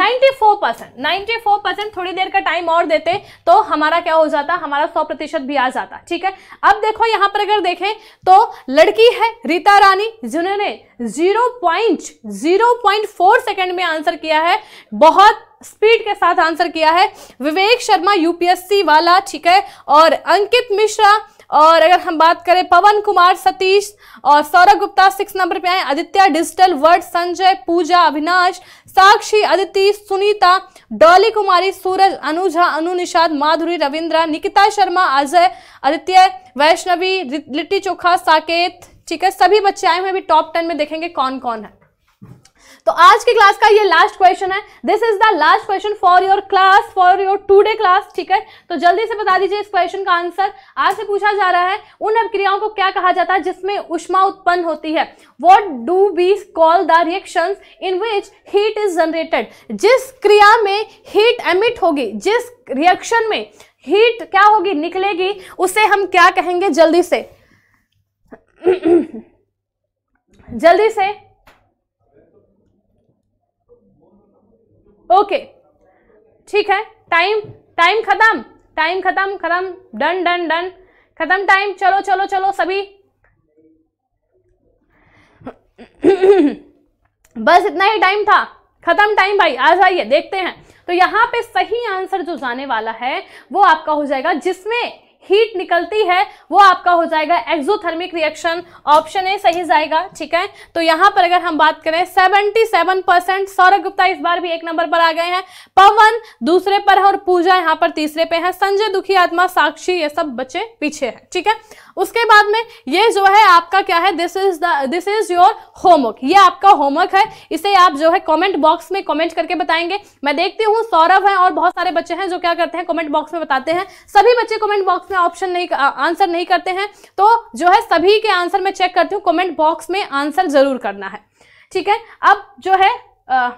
94 percent ninety percent थोड़ी देर का टाइम और देते तो हमारा क्या हो जाता हमारा 100 प्रतिशत भी आ जाता ठीक है अब देखो यहां पर अगर देखें तो लड़की है रीता रानी जिन्होंने 0.0.4 सेकंड में आंसर किया है बहुत स्पीड के साथ आंसर किया है विवेक शर्मा यूपीएससी वाला ठीक है और अंकित मिश्रा और अगर हम बात करें पवन कुमार सतीश और सौरभ गुप्ता सिक्स नंबर पे आए आदित्य डिजिटल वर्ड संजय पूजा अविनाश साक्षी अदिति सुनीता डॉली कुमारी सूरज अनुझा अनु निषाद माधुरी रविंद्रा निकिता शर्मा अजय आदित्य वैष्णवी लिट्टी चोखा साकेत ठीक है सभी बच्चे आए हुए अभी टॉप टेन में देखेंगे कौन कौन है तो आज के क्लास का ये लास्ट क्वेश्चन है this is the last question for your class for your today class ठीक है तो जल्दी से बता दीजिए इस क्वेश्चन का आंसर आज से पूछा जा रहा है उन अभिक्रियाओं को क्या कहा जाता है जिसमें उष्मा उत्पन्न होती है what do be call the reaction in which heat is generated जिस क्रिया में हीट एमिट होगी जिस रिएक्शन में हीट क्या होगी निकलेगी उसे हम क्या कहेंगे जल्दी से जल्दी से ओके ठीक है टाइम टाइम खत्म टाइम खत्म खत्म डन डन डन खत्म टाइम चलो चलो चलो सभी बस इतना ही टाइम था खत्म टाइम भाई आ जाइए देखते हैं तो यहां पे सही आंसर जो जाने वाला है वो आपका हो जाएगा जिसमें हीट निकलती है वो आपका हो जाएगा एक्सोथर्मिक रिएक्शन ऑप्शन ए सही जाएगा ठीक है तो यहां पर अगर हम बात करें 77 परसेंट सौरभ गुप्ता इस बार भी एक नंबर पर आ गए हैं पवन दूसरे पर है और पूजा यहां पर तीसरे पे है संजय दुखी आत्मा साक्षी ये सब बच्चे पीछे है ठीक है उसके बाद में ये जो है आपका क्या है this is the this is your homework ये आपका होमवर्क है इसे आप जो है कॉमेंट बॉक्स में कॉमेंट करके बताएंगे मैं देखती हूँ सौरभ है और बहुत सारे बच्चे हैं जो क्या करते हैं कॉमेंट बॉक्स में बताते हैं सभी बच्चे कॉमेंट बॉक्स में ऑप्शन नहीं आंसर नहीं करते हैं तो जो है सभी के आंसर मैं चेक करती हूँ कॉमेंट बॉक्स में आंसर जरूर करना है ठीक है अब जो है आ,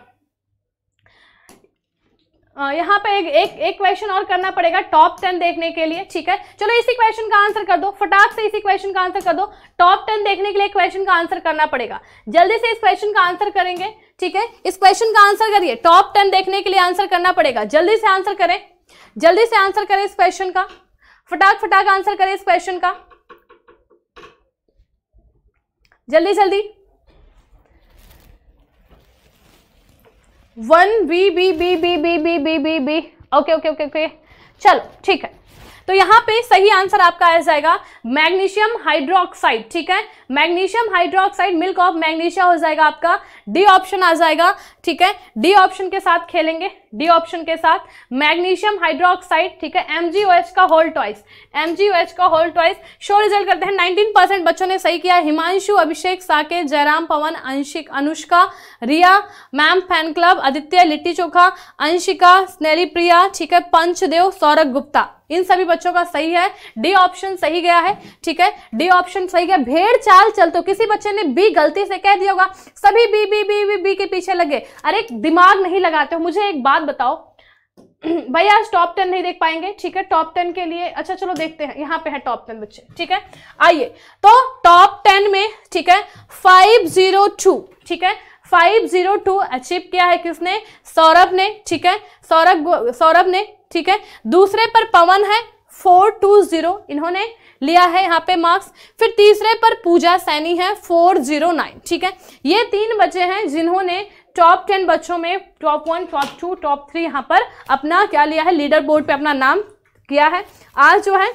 यहाँ पे एक एक एक क्वेश्चन और करना पड़ेगा टॉप टेन देखने के लिए ठीक है चलो इसी क्वेश्चन का आंसर कर दो फटाक से इसी क्वेश्चन का आंसर कर दो टॉप टेन देखने के लिए क्वेश्चन का आंसर करना पड़ेगा जल्दी से इस क्वेश्चन का आंसर करेंगे ठीक है इस क्वेश्चन का आंसर करिए टॉप टेन देखने के लिए आंसर करना पड़ेगा जल्दी से आंसर करें जल्दी से आंसर करें इस क्वेश्चन का फटाक फटाक आंसर करें इस क्वेश्चन का जल्दी जल्दी one B B B B B B B B B okay okay okay okay चलो ठीक है तो यहां पे सही आंसर आपका आ जाएगा मैग्नीशियम हाइड्रोक्साइड ठीक है magnesium hydroxide milk of magnesia हो जाएगा आपका डी ऑप्शन आ जाएगा ठीक है डी ऑप्शन के साथ खेलेंगे डी ऑप्शन के साथ मैग्नीशियम हाइड्रोक्साइड ठीक है एम का होल टॉइस एम का होल टॉइस शो रिजल्ट करते हैं 19 परसेंट बच्चों ने सही किया हिमांशु अभिषेक साके Jairam Pawan Anshik Anushka Riya ma'am fan club Aditya litti chokha Anshika स्नेली प्रिया ठीक है पंचदेव सौरभ गुप्ता इन सभी बच्चों का सही है डी ऑप्शन सही गया है ठीक है डी ऑप्शन सही गया भेड़ चाल चल तो किसी बच्चे ने बी गलती से कह दिया होगा सभी B B B B B के पीछे लगे अरे दिमाग नहीं लगाते हो मुझे एक बात बताओ भाई आज टॉप टेन नहीं देख पाएंगे ठीक है टॉप टेन के लिए अच्छा चलो देखते हैं यहाँ पे है टॉप टेन बच्चे ठीक है आइए तो टॉप टेन में ठीक है फाइव जीरो टू ठीक है फाइव जीरो टू अचीव किया है किसने सौरभ ने ठीक है सौरभ सौरभ ने ठीक है दूसरे पर पवन है फोर टू जीरो इन्होंने लिया है यहाँ पे मार्क्स फिर तीसरे पर पूजा सैनी है फोर जीरो नाइन ठीक है ये तीन बच्चे हैं जिन्होंने टॉप टेन बच्चों में top one top two top three यहाँ पर अपना क्या लिया है लीडर बोर्ड पे अपना नाम किया है आज जो है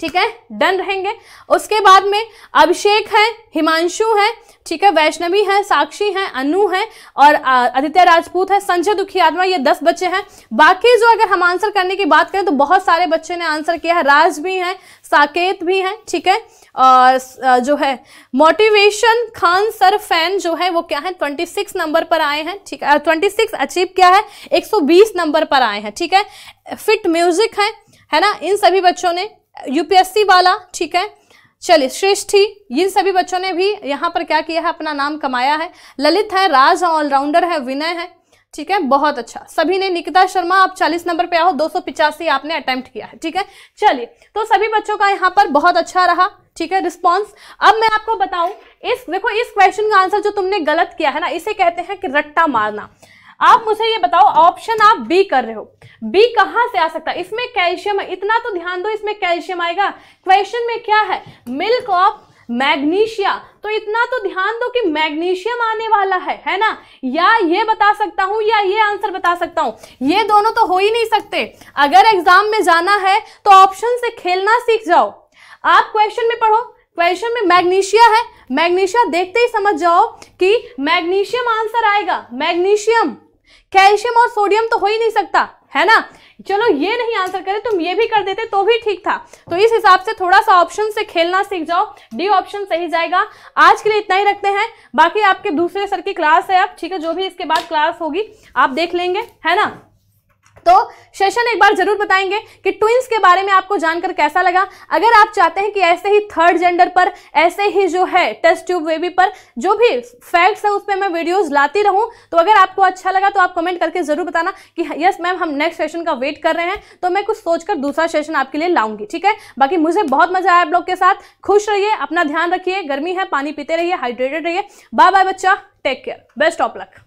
ठीक है डन रहेंगे उसके बाद में अभिषेक है हिमांशु है ठीक है वैष्णवी है साक्षी है अनु है और आदित्य राजपूत है संजय दुखी आत्मा ये दस बच्चे हैं बाकी जो अगर हम आंसर करने की बात करें तो बहुत सारे बच्चे ने आंसर किया है राज भी हैं साकेत भी हैं ठीक है जो है मोटिवेशन खान सर फैन जो है वो क्या है 26 नंबर पर आए हैं ठीक है सिक्स अचीव क्या है 120 नंबर पर आए हैं ठीक है फिट म्यूजिक है है ना इन सभी बच्चों ने यूपीएससी वाला ठीक है चलिए श्रेष्ठी इन सभी बच्चों ने भी यहाँ पर क्या किया है अपना नाम कमाया है ललित है राज ऑलराउंडर है विनय है ठीक है बहुत अच्छा सभी ने निकिता शर्मा आप 40 नंबर पे आओ दो आपने अटेम्प्ट किया है ठीक है चलिए तो सभी बच्चों का यहाँ पर बहुत अच्छा रहा ठीक है रिस्पॉन्स अब मैं आपको बताऊं इस देखो इस क्वेश्चन का आंसर जो तुमने गलत किया है ना इसे कहते हैं कि रट्टा मारना आप मुझे ये बताओ ऑप्शन आप बी कर रहे हो बी कहां से आ सकता है इसमें कैल्शियम है इतना तो ध्यान दो इसमें कैल्शियम आएगा क्वेश्चन में क्या है मिल्क ऑफ मैग्नीशिया तो इतना तो ध्यान दो कि मैग्नीशियम आने वाला है है ना या ये बता सकता हूं या ये आंसर बता सकता हूं ये दोनों तो हो ही नहीं सकते अगर एग्जाम में जाना है तो ऑप्शन से खेलना सीख जाओ आप क्वेश्चन में पढ़ो क्वेश्चन में मैग्नीशिया है मैग्नीशिया देखते ही समझ जाओ कि मैग्नीशियम आंसर आएगा मैग्नीशियम कैल्शियम और सोडियम तो हो ही नहीं सकता है ना चलो ये नहीं आंसर करे तुम ये भी कर देते तो भी ठीक था तो इस हिसाब से थोड़ा सा ऑप्शन से खेलना सीख जाओ डी ऑप्शन सही जाएगा आज के लिए इतना ही रखते हैं बाकी आपके दूसरे सर की क्लास है आप ठीक है जो भी इसके बाद क्लास होगी आप देख लेंगे है ना तो सेशन एक बार जरूर बताएंगे कि ट्विंस के बारे में आपको जानकर कैसा लगा अगर आप चाहते हैं कि ऐसे ही थर्ड जेंडर पर ऐसे ही जो है टेस्ट ट्यूब वेबी पर जो भी फैक्ट्स है उस पर मैं वीडियोस लाती रहूं तो अगर आपको अच्छा लगा तो आप कमेंट करके जरूर बताना कि हाँ, यस मैम हम नेक्स्ट सेशन का वेट कर रहे हैं तो मैं कुछ सोचकर दूसरा सेशन आपके लिए लाऊंगी ठीक है बाकी मुझे बहुत मजा आया आप लोग के साथ खुश रहिए अपना ध्यान रखिए गर्मी है पानी पीते रहिए हाइड्रेटेड रहिए बाय बाय बच्चा take care best of luck